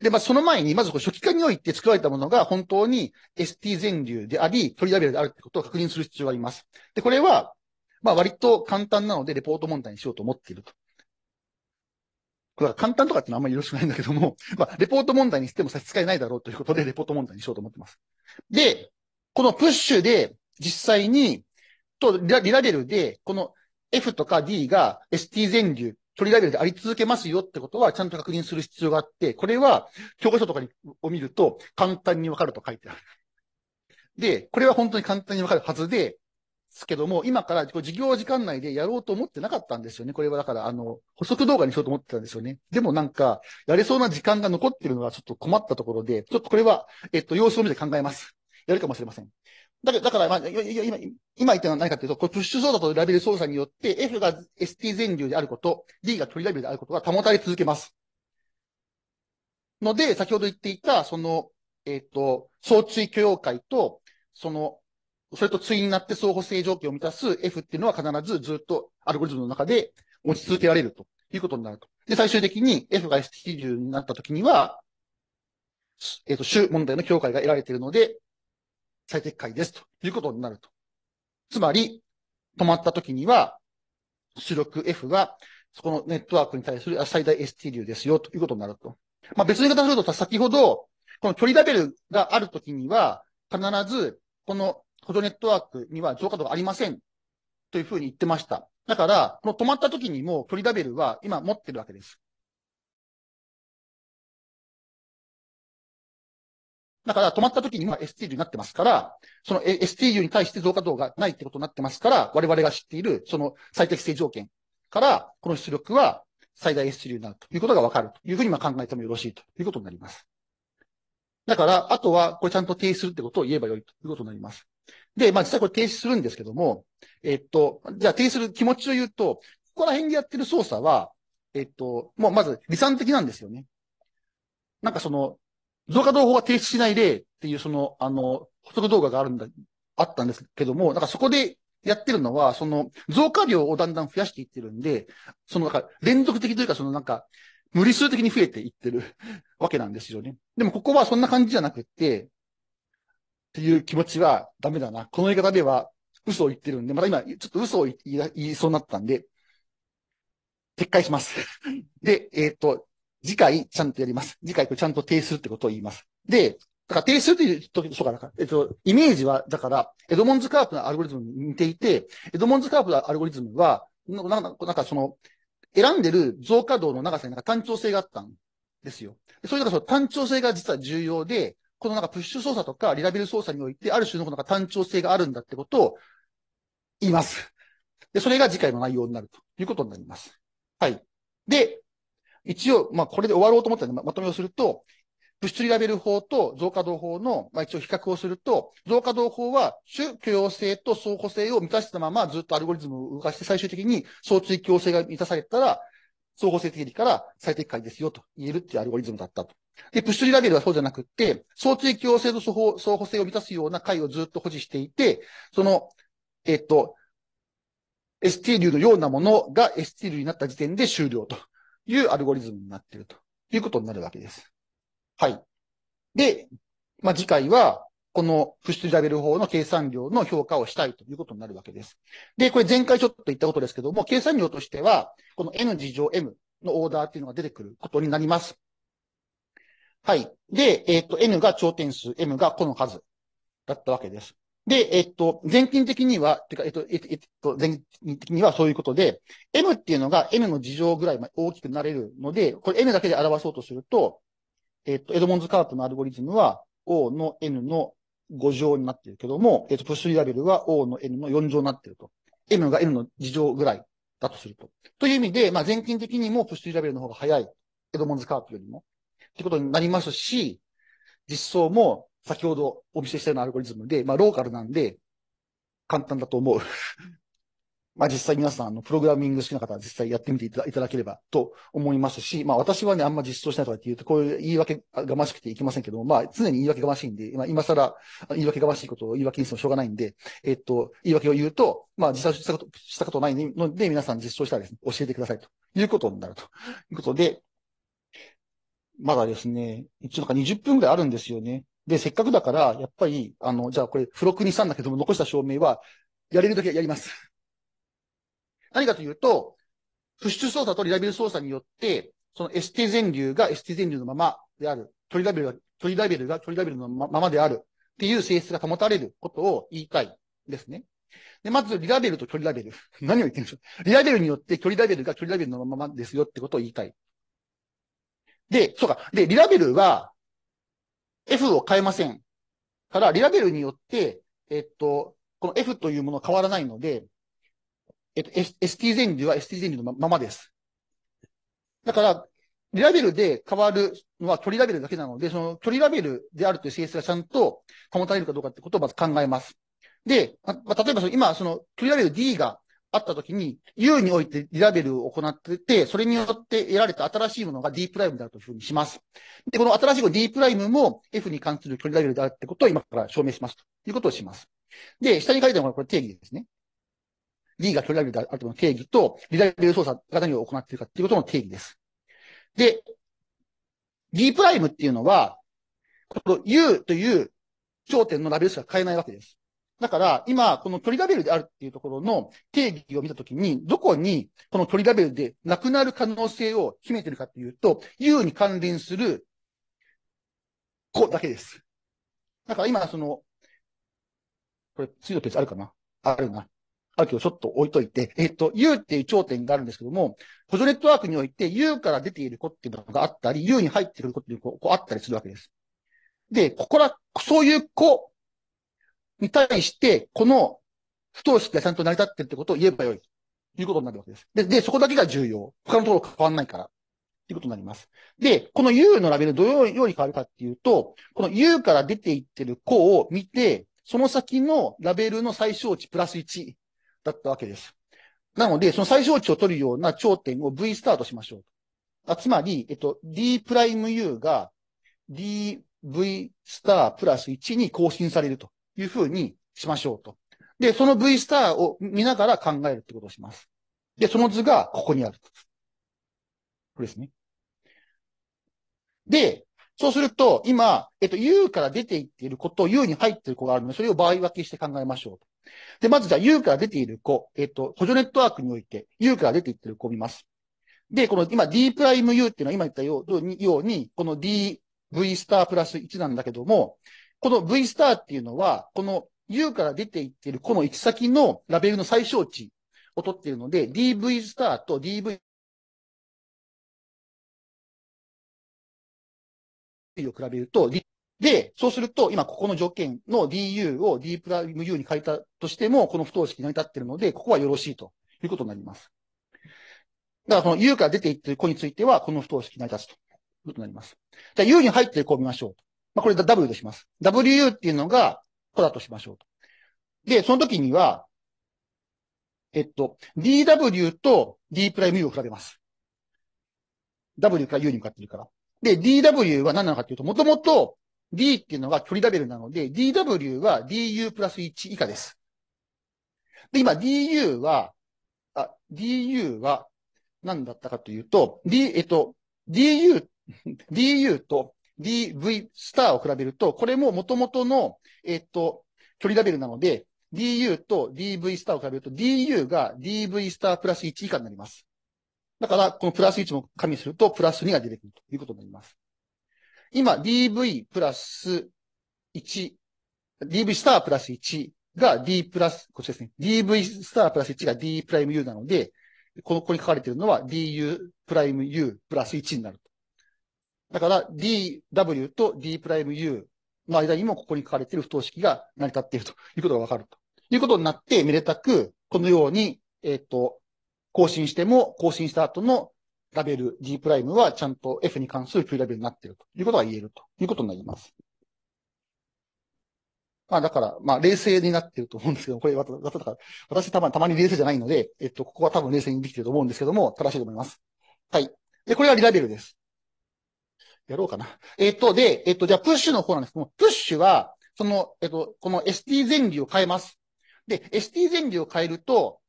で、まあ、その前に、まずこ初期化において作られたものが本当に ST 全流であり、トリラベルであるってことを確認する必要があります。で、これは、まあ、割と簡単なので、レポート問題にしようと思っていると。これは簡単とかってのはあんまりよろしくないんだけども、まあ、レポート問題にしても差し支えないだろうということで、レポート問題にしようと思ってます。で、このプッシュで、実際に、と、リラリラルで、この F とか D が ST 全流取りラベルであり続けますよってことはちゃんと確認する必要があって、これは教科書とかにを見ると簡単にわかると書いてある。で、これは本当に簡単にわかるはずで、ですけども、今から授業時間内でやろうと思ってなかったんですよね。これはだから、あの、補足動画にしようと思ってたんですよね。でもなんか、やれそうな時間が残ってるのはちょっと困ったところで、ちょっとこれは、えっと、様子を見て考えます。やるかもしれません。だだから、まあ、今、今言ったのは何かっていうと、これプッシュ操作とラベル操作によって、F が ST 全流であること、D がトリラベルであることが保たれ続けます。ので、先ほど言っていた、その、えっ、ー、と、相追許容解と、その、それと対になって相互性条件を満たす F っていうのは必ずずっとアルゴリズムの中で持ち続けられるということになると。で、最終的に F が ST 流になったときには、えっ、ー、と、主問題の境界が得られているので、最適解ですということになると。つまり、止まった時には、出力 F が、そこのネットワークに対する最大 ST 流ですよということになると。まあ、別に言い方すると、先ほど、この距離ラベルがある時には、必ず、この補助ネットワークには増加度がありません。というふうに言ってました。だから、この止まった時にも距離ラベルは今持ってるわけです。だから止まった時には STU になってますから、その STU に対して増加動がないってことになってますから、我々が知っているその最適性条件から、この出力は最大 STU になるということがわかるというふうにま考えてもよろしいということになります。だから、あとはこれちゃんと停止するってことを言えばよいということになります。で、まあ実際これ停止するんですけども、えっと、じゃあ停止する気持ちを言うと、ここら辺でやってる操作は、えっと、もうまず理算的なんですよね。なんかその、増加動法は停止しないでっていう、その、あの、補足動画があるんだ、あったんですけども、なんかそこでやってるのは、その、増加量をだんだん増やしていってるんで、その、なんか連続的というか、そのなんか、無理数的に増えていってる わけなんですよね。でもここはそんな感じじゃなくて、っていう気持ちはダメだな。この言い方では嘘を言ってるんで、また今、ちょっと嘘を言いそうになったんで、撤回します で、えっ、ー、と、次回ちゃんとやります。次回これちゃんと定数ってことを言います。で、だから定数って言うと、そうか、えっと、イメージは、だから、エドモンズカープのアルゴリズムに似ていて、エドモンズカープのアルゴリズムは、なんか、なんかその、選んでる増加度の長さになんか単調性があったんですよ。そういからその単調性が実は重要で、このなんかプッシュ操作とかリラベル操作において、ある種のなんか単調性があるんだってことを言います。で、それが次回の内容になるということになります。はい。で、一応、まあ、これで終わろうと思ったので、ま、とめをすると、物質ラベル法と増加動法の、まあ、一応比較をすると、増加動法は種許容性と相互性を満たしたままずっとアルゴリズムを動かして最終的に相追強性が満たされたら、相互性定理から最適解ですよと言えるっていうアルゴリズムだったと。で、プッシュリラベルはそうじゃなくて、相追強性と相互性を満たすような解をずっと保持していて、その、えっと、ST 流のようなものが ST 流になった時点で終了というアルゴリズムになっているということになるわけです。はい。で、まあ、次回は、このプッシュラベル法の計算量の評価をしたいということになるわけです。で、これ前回ちょっと言ったことですけども、計算量としては、この n 事乗 m のオーダーっていうのが出てくることになります。はい。で、えっ、ー、と、n が頂点数、m がこの数だったわけです。で、えっと、全金的には、てか、えっと、えっと、全金的にはそういうことで、M っていうのが N の事情ぐらい大きくなれるので、これ N だけで表そうとすると、えっと、エドモンズ・カープのアルゴリズムは O の N の5乗になってるけども、えっと、プッシュリラベルは O の N の4乗になってると。M が N の事情ぐらいだとすると。という意味で、まあ、全金的にもプッシュリラベルの方が早い。エドモンズ・カープよりも。ってことになりますし、実装も先ほどお見せしたようなアルゴリズムで、まあ、ローカルなんで、簡単だと思う。まあ、実際皆さん、あの、プログラミング好きな方は実際やってみていただければと思いますし、まあ、私はね、あんま実装しないとかって言うと、こういう言い訳がましくていけませんけども、まあ、常に言い訳がましいんで、まあ、今更、言い訳がましいことを言い訳にしてもしょうがないんで、えっと、言い訳を言うと、まあ、実際したこと、したことないので、皆さん実装したらですね、教えてくださいということになるということで、まだですね、一応なんか20分ぐらいあるんですよね。で、せっかくだから、やっぱり、あの、じゃあこれ、付録にしたんだけども、残した証明は、やれるだけやります。何かというと、プッシュ操作とリラベル操作によって、その ST 全流が ST 全流のままである。トリラベルが、トリラベルがトリラベルのままである。っていう性質が保たれることを言いたいですね。で、まず、リラベルと距離ラベル。何を言ってるんでしょう。リラベルによって距離ラベルが距離ラベルのままですよってことを言いたい。で、そうか。で、リラベルは、F を変えません。から、リラベルによって、えっと、この F というものは変わらないので、えっと、ST 全流は ST 全流のままです。だから、リラベルで変わるのは距離ラベルだけなので、その距離ラベルであるという性質がちゃんと保たれるかどうかってことをまず考えます。で、まあ、例えばその今、その距離ラベル D があったときに、U においてリラベルを行ってて、それによって得られた新しいものが D プライムであるというふうにします。で、この新しい語 D プライムも F に関する距離ラベルであるってことを今から証明します。ということをします。で、下に書いてあるのがこれ定義ですね。D が距離ラベルであるとの定義と、リラベル操作が何を行っているかっていうことの定義です。で、D プライムっていうのは、この U という頂点のラベルしか変えないわけです。だから、今、このトリガベルであるっていうところの定義を見たときに、どこにこのトリガベルでなくなる可能性を秘めてるかっていうと、U に関連する子だけです。だから今、その、これ、次のページあるかなあるな。あるけど、ちょっと置いといて、えっと、U っていう頂点があるんですけども、補助ネットワークにおいて U から出ている子っていうのがあったり、U に入ってくる子っていう子、こうあったりするわけです。で、ここら、そういう子に対して、この不等式がちゃんと成り立ってるってことを言えばよい。ということになるわけです。で、で、そこだけが重要。他のところ変わんないから。っていうことになります。で、この U のラベルどのように変わるかっていうと、この U から出ていってる項を見て、その先のラベルの最小値プラス1だったわけです。なので、その最小値を取るような頂点を V スタートしましょう。あつまり、えっと、D'U が DV スタープラス1に更新されるというふうにしましょうと。で、その V スターを見ながら考えるってことをします。で、その図がここにある。これですね。で、そうすると、今、えっと、U から出ていっている子と U に入っている子があるので、それを場合分けして考えましょうと。で、まずじゃあ U から出ている子、えっと、補助ネットワークにおいて U から出ていっている子を見ます。で、この今 D プライム U っていうのは今言ったように、この DV スタープラス1なんだけども、この V スターっていうのは、この U から出ていってるこの行き先のラベルの最小値を取っているので、DV スターと DV を比べると、で、そうすると、今ここの条件の DU を D プライム U に変えたとしても、この不等式成り立っているので、ここはよろしいということになります。だから、この U から出ていってる子については、この不等式成り立つということになります。じゃあ、U に入ってる子を見ましょう。まあ、これ W でします。WU っていうのが子だとしましょうと。で、その時には、えっと、DW と D'U を比べます。W から U に向かってるから。で、DW は何なのかっていうと、もともと D っていうのが距離ラベルなので、DW は DU プラス1以下です。で、今 DU は、あ、DU は何だったかというと、D、えっと、DU、DU と DV スターを比べると、これも元々の、えっと、距離ラベルなので、DU と DV スターを比べると、DU が DV スタープラス1以下になります。だから、このプラス1も加味すると、プラス2が出てくるということになります。今、DV プラス1、DV スタープラス1が D プラス、こちらですね。DV スタープラス1が D プライム U なので、このここに書かれているのは DU プライム U プラス1になるとだから DW と D'U の間にもここに書かれている不等式が成り立っているということがわかるということになって、めでたく、このように、えっ、ー、と、更新しても、更新した後のラベル D' はちゃんと F に関する Q ラベルになっているということが言えるということになります。まあだから、まあ冷静になってると思うんですけど、これ私、私たまたまに冷静じゃないので、えっと、ここは多分冷静にできてると思うんですけども、正しいと思います。はい。で、これはリラベルです。やろうかな。えっ、と、で、えっ、と、じゃあ、プッシュの方なんですけども、プッシュは、その、えっ、と、この ST 前理を変えます。で、ST 前理を変えると、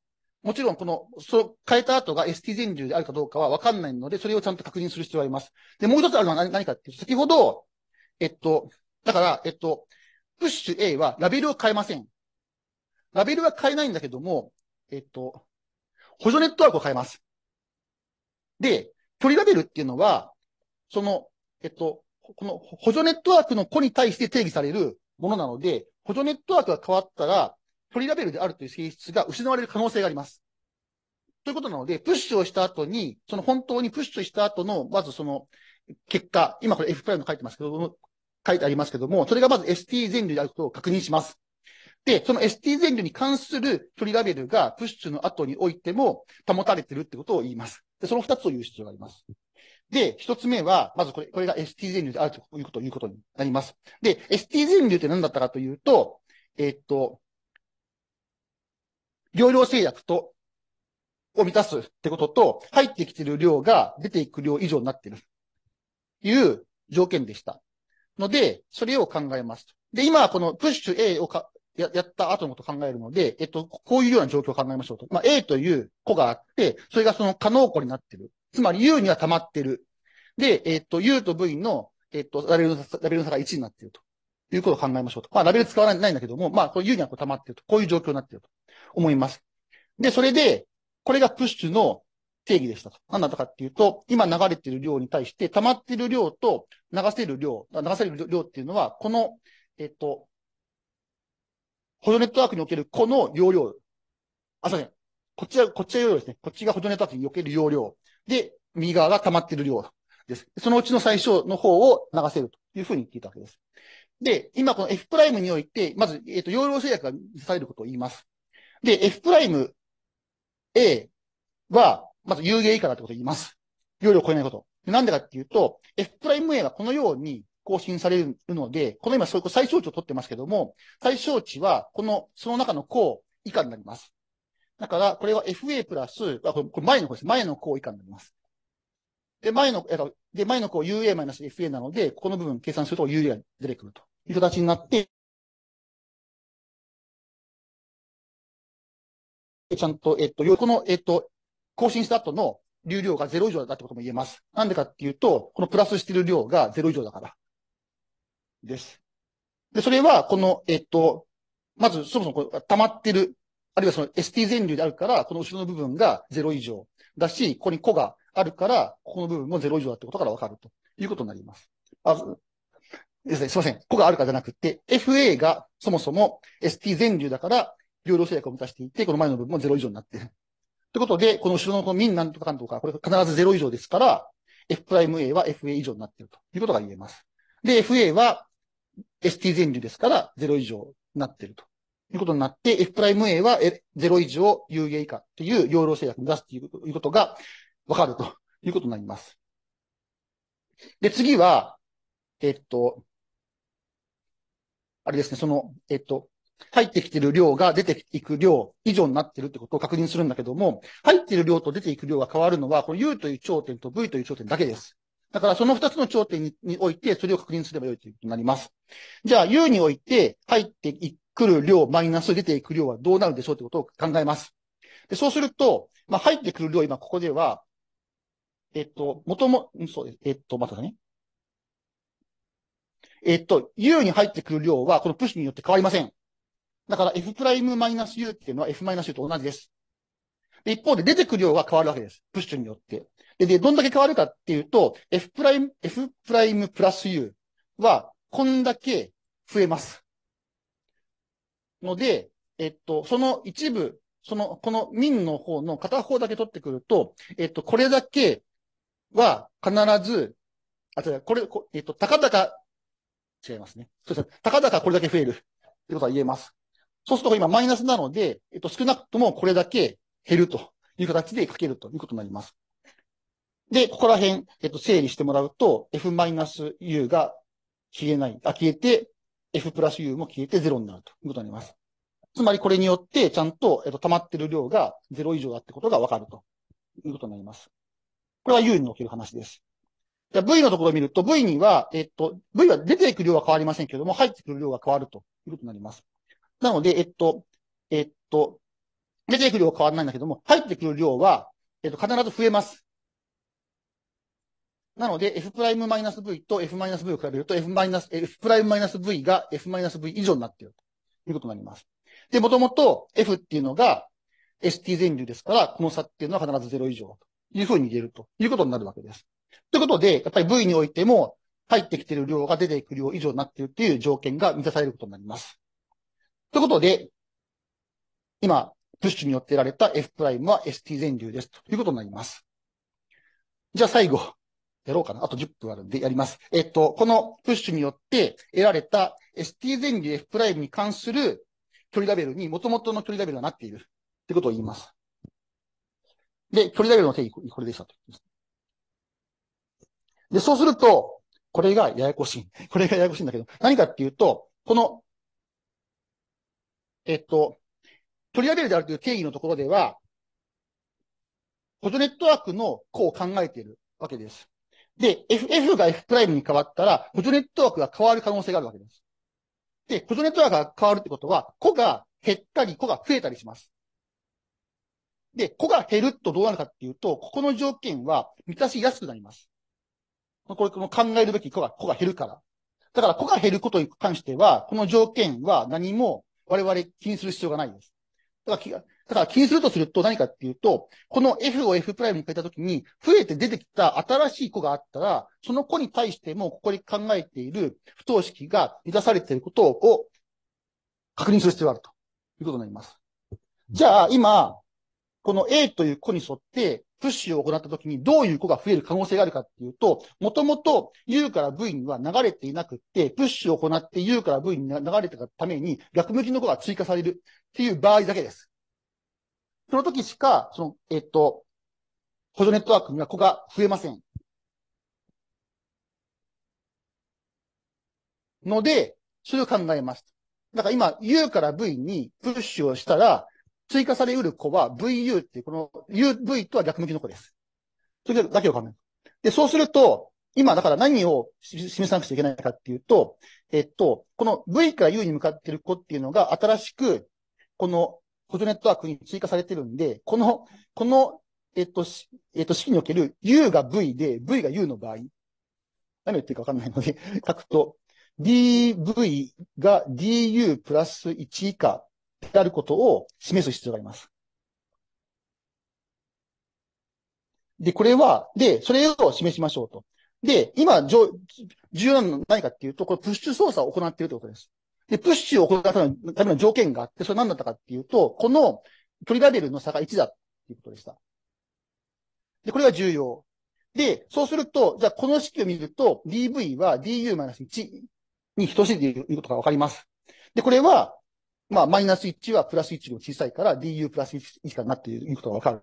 もちろん、この、そう、変えた後が ST 全流であるかどうかはわかんないので、それをちゃんと確認する必要があります。で、もう一つあるのは何かっていうと、先ほど、えっと、だから、えっと、プッシュ A はラベルを変えません。ラベルは変えないんだけども、えっと、補助ネットワークを変えます。で、距離ラベルっていうのは、その、えっと、この補助ネットワークの子に対して定義されるものなので、補助ネットワークが変わったら、トリラベルであるという性質が失われる可能性があります。ということなので、プッシュをした後に、その本当にプッシュした後の、まずその結果、今これ F プライム書いてますけども、書いてありますけども、それがまず ST 全流であることを確認します。で、その ST 全流に関するトリラベルがプッシュの後においても保たれてるってことを言います。で、その二つを言う必要があります。で、一つ目は、まずこれ、これが STZ 流であるということ、いうことになります。で、STZ 流って何だったかというと、えー、っと、量量制約と、を満たすってことと、入ってきてる量が出ていく量以上になってる。いう条件でした。ので、それを考えます。で、今、このプッシュ A をかややった後のことを考えるので、えっと、こういうような状況を考えましょうと。まあ、A という子があって、それがその可能子になってる。つまり U には溜まってる。で、えっと、U と V の、えっと、ラベルの差ラベルの差が1になっていると。いうことを考えましょうと。まあ、ラベル使わないんだけども、まあ、この U にはこう溜まってると。こういう状況になっていると思います。で、それで、これがプッシュの定義でしたと。何だったかっていうと、今流れている量に対して、溜まっている量と流せる量、流せる量っていうのは、この、えっと、補助ネットワークにおけるこの容量。あ、すいません。こっちは、こっちは容量ですね。こっちが補助ネットワークにおける容量。で、右側が溜まっている量です。そのうちの最小の方を流せるというふうに言っていたわけです。で、今この F プライムにおいて、まず、えっ、ー、と、容量制約がされることを言います。で、F プライム A は、まず有限以下だってことを言います。容量を超えないこと。なんでかっていうと、F プライム A はこのように、更新されるので、この今、最小値を取ってますけども、最小値は、この、その中の項以下になります。だから、これは FA プラス、あこれ前の項です。前の項以下になります。で、前の、で、前の項 UA マイナス FA なので、ここの部分計算すると UA が出てくるという形になって、ちゃんと、えっと、この、えっと、更新した後の流量が0以上だってことも言えます。なんでかっていうと、このプラスしてる量が0以上だから。です。で、それは、この、えっと、まず、そもそもこれ溜まってる、あるいはその ST 全流であるから、この後ろの部分が0以上だし、ここに個があるから、ここの部分も0以上だってことからわかるということになります。あすいません。個があるかじゃなくて、FA がそもそも ST 全流だから、両量制約を満たしていて、この前の部分も0以上になっている。ということで、この後ろのこの民なんとかかんとか、これ必ず0以上ですから、F'A は FA 以上になっているということが言えます。で、FA は ST 全流ですから0以上になっていると。いうことになって、F'A は0以上有限以下という容量制約を出すということがわかるということになります。で、次は、えっと、あれですね、その、えっと、入ってきてる量が出ていく量以上になってるってことを確認するんだけども、入ってる量と出ていく量が変わるのは、この U という頂点と V という頂点だけです。だからその二つの頂点ににおいて、それを確認すればよいということになります。じゃあ、U において、入ってくる量マイナス出ていく量はどうなるでしょうということを考えます。でそうすると、まあ、入ってくる量、今ここでは、えっと、もとも、そうです。えっと、まただね。えっと、U に入ってくる量は、このプッシュによって変わりません。だから F' マイナス U っていうのは F マイナス U と同じです。一方で出てくる量は変わるわけです。プッシュによって。で、で、どんだけ変わるかっていうと、F プライム、F プライムプラス U は、こんだけ増えます。ので、えっと、その一部、その、この民の方の片方だけ取ってくると、えっと、これだけは必ず、あ、違う、これ、こえっと、たかだか、違いますね。そうですね。たかだかこれだけ増える。ってことは言えます。そうすると今マイナスなので、えっと、少なくともこれだけ減るという形で書けるということになります。で、ここら辺、えっと、整理してもらうと、F-U が消えない、あ、消えて、F プラス U も消えて0になるということになります。つまりこれによって、ちゃんと、えっと、溜まってる量が0以上だってことがわかるということになります。これは U における話です。じゃ V のところを見ると、V には、えっと、V は出ていく量は変わりませんけれども、入ってくる量が変わるということになります。なので、えっと、えっと、出ていく量は変わらないんだけども、入ってくる量は、えっと、必ず増えます。なので、f プライムマイナス v と f マイナス v を比べると f マイナス、f プライムマイナス v が f マイナス v 以上になっているということになります。で、もともと f っていうのが st 全流ですから、この差っていうのは必ず0以上というふうに言えるということになるわけです。ということで、やっぱり v においても入ってきている量が出ていく量以上になっているっていう条件が満たされることになります。ということで、今、プッシュによって得られた F' は ST 全流です。ということになります。じゃあ最後、やろうかな。あと10分あるんでやります。えっと、このプッシュによって得られた ST 全流 F' に関する距離ラベルに元々の距離ラベルがなっている。ってことを言います。で、距離ラベルの定義、これでしたと。で、そうすると、これがややこしい。これがややこしいんだけど、何かっていうと、この、えっと、取り上げるであるという定義のところでは、補助ネットワークの子を考えているわけです。で、F, F が F プライムに変わったら、補助ネットワークが変わる可能性があるわけです。で、補助ネットワークが変わるってことは、個が減ったり、子が増えたりします。で、子が減るとどうなるかっていうと、ここの条件は満たしやすくなります。これ、この考えるべき子が、子が減るから。だから、子が減ることに関しては、この条件は何も我々気にする必要がないです。だから、だから気にするとすると何かっていうと、この F を F' に変えたときに、増えて出てきた新しい子があったら、その子に対してもここで考えている不等式が満たされていることを確認する必要があるということになります。じゃあ、今、この A という子に沿って、プッシュを行ったときにどういう子が増える可能性があるかっていうと、もともと U から V には流れていなくって、プッシュを行って U から V に流れてたために逆向きの子が追加されるっていう場合だけです。その時しか、その、えっと、補助ネットワークには子が増えません。ので、それを考えます。だから今、U から V にプッシュをしたら、追加されうる子は VU っていう、この UV とは逆向きの子です。それだけを考える。で、そうすると、今だから何を示さなくちゃいけないかっていうと、えっと、この V から U に向かっている子っていうのが新しく、この補助ネットワークに追加されてるんで、この、この、えっと、えっと、式における U が V で、V が U の場合、何を言ってるかわかんないので、書くと、dv が du プラス1以下であることを示す必要があります。で、これは、で、それを示しましょうと。で、今、重要なのは何かっていうと、これ、プッシュ操作を行っているということです。で、プッシュを行うための条件があって、それは何だったかっていうと、このトリラベルの差が1だっていうことでした。で、これが重要。で、そうすると、じゃあこの式を見ると、dv は du-1 に等しいということがわかります。で、これは、まあ、マイナス1はプラス1より小さいから du プラス1以下になっていることがわかる。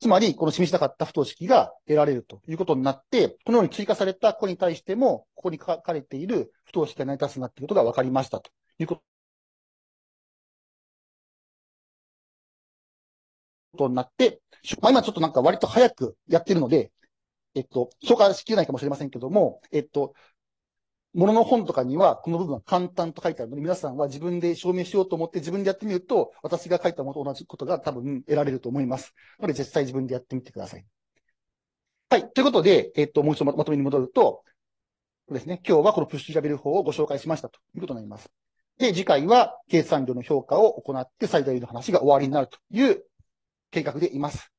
つまり、この示したかった不等式が得られるということになって、このように追加されたここに対しても、ここに書かれている不等式が成り立つなっていうことが分かりましたということになって、まあ、今ちょっとなんか割と早くやってるので、えっと、紹介しきれないかもしれませんけども、えっと、ものの本とかには、この部分は簡単と書いてあるので、皆さんは自分で証明しようと思って自分でやってみると、私が書いたものと同じことが多分得られると思います。なので、実際自分でやってみてください。はい。ということで、えっ、と、もう一度まとめに戻ると、そうですね。今日はこのプッシュ調べる法をご紹介しましたということになります。で、次回は計算量の評価を行って最大の話が終わりになるという計画でいます。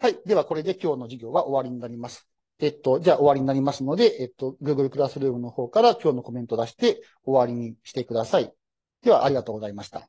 はい。では、これで今日の授業は終わりになります。えっと、じゃあ終わりになりますので、えっと、Google Classroom の方から今日のコメント出して終わりにしてください。では、ありがとうございました。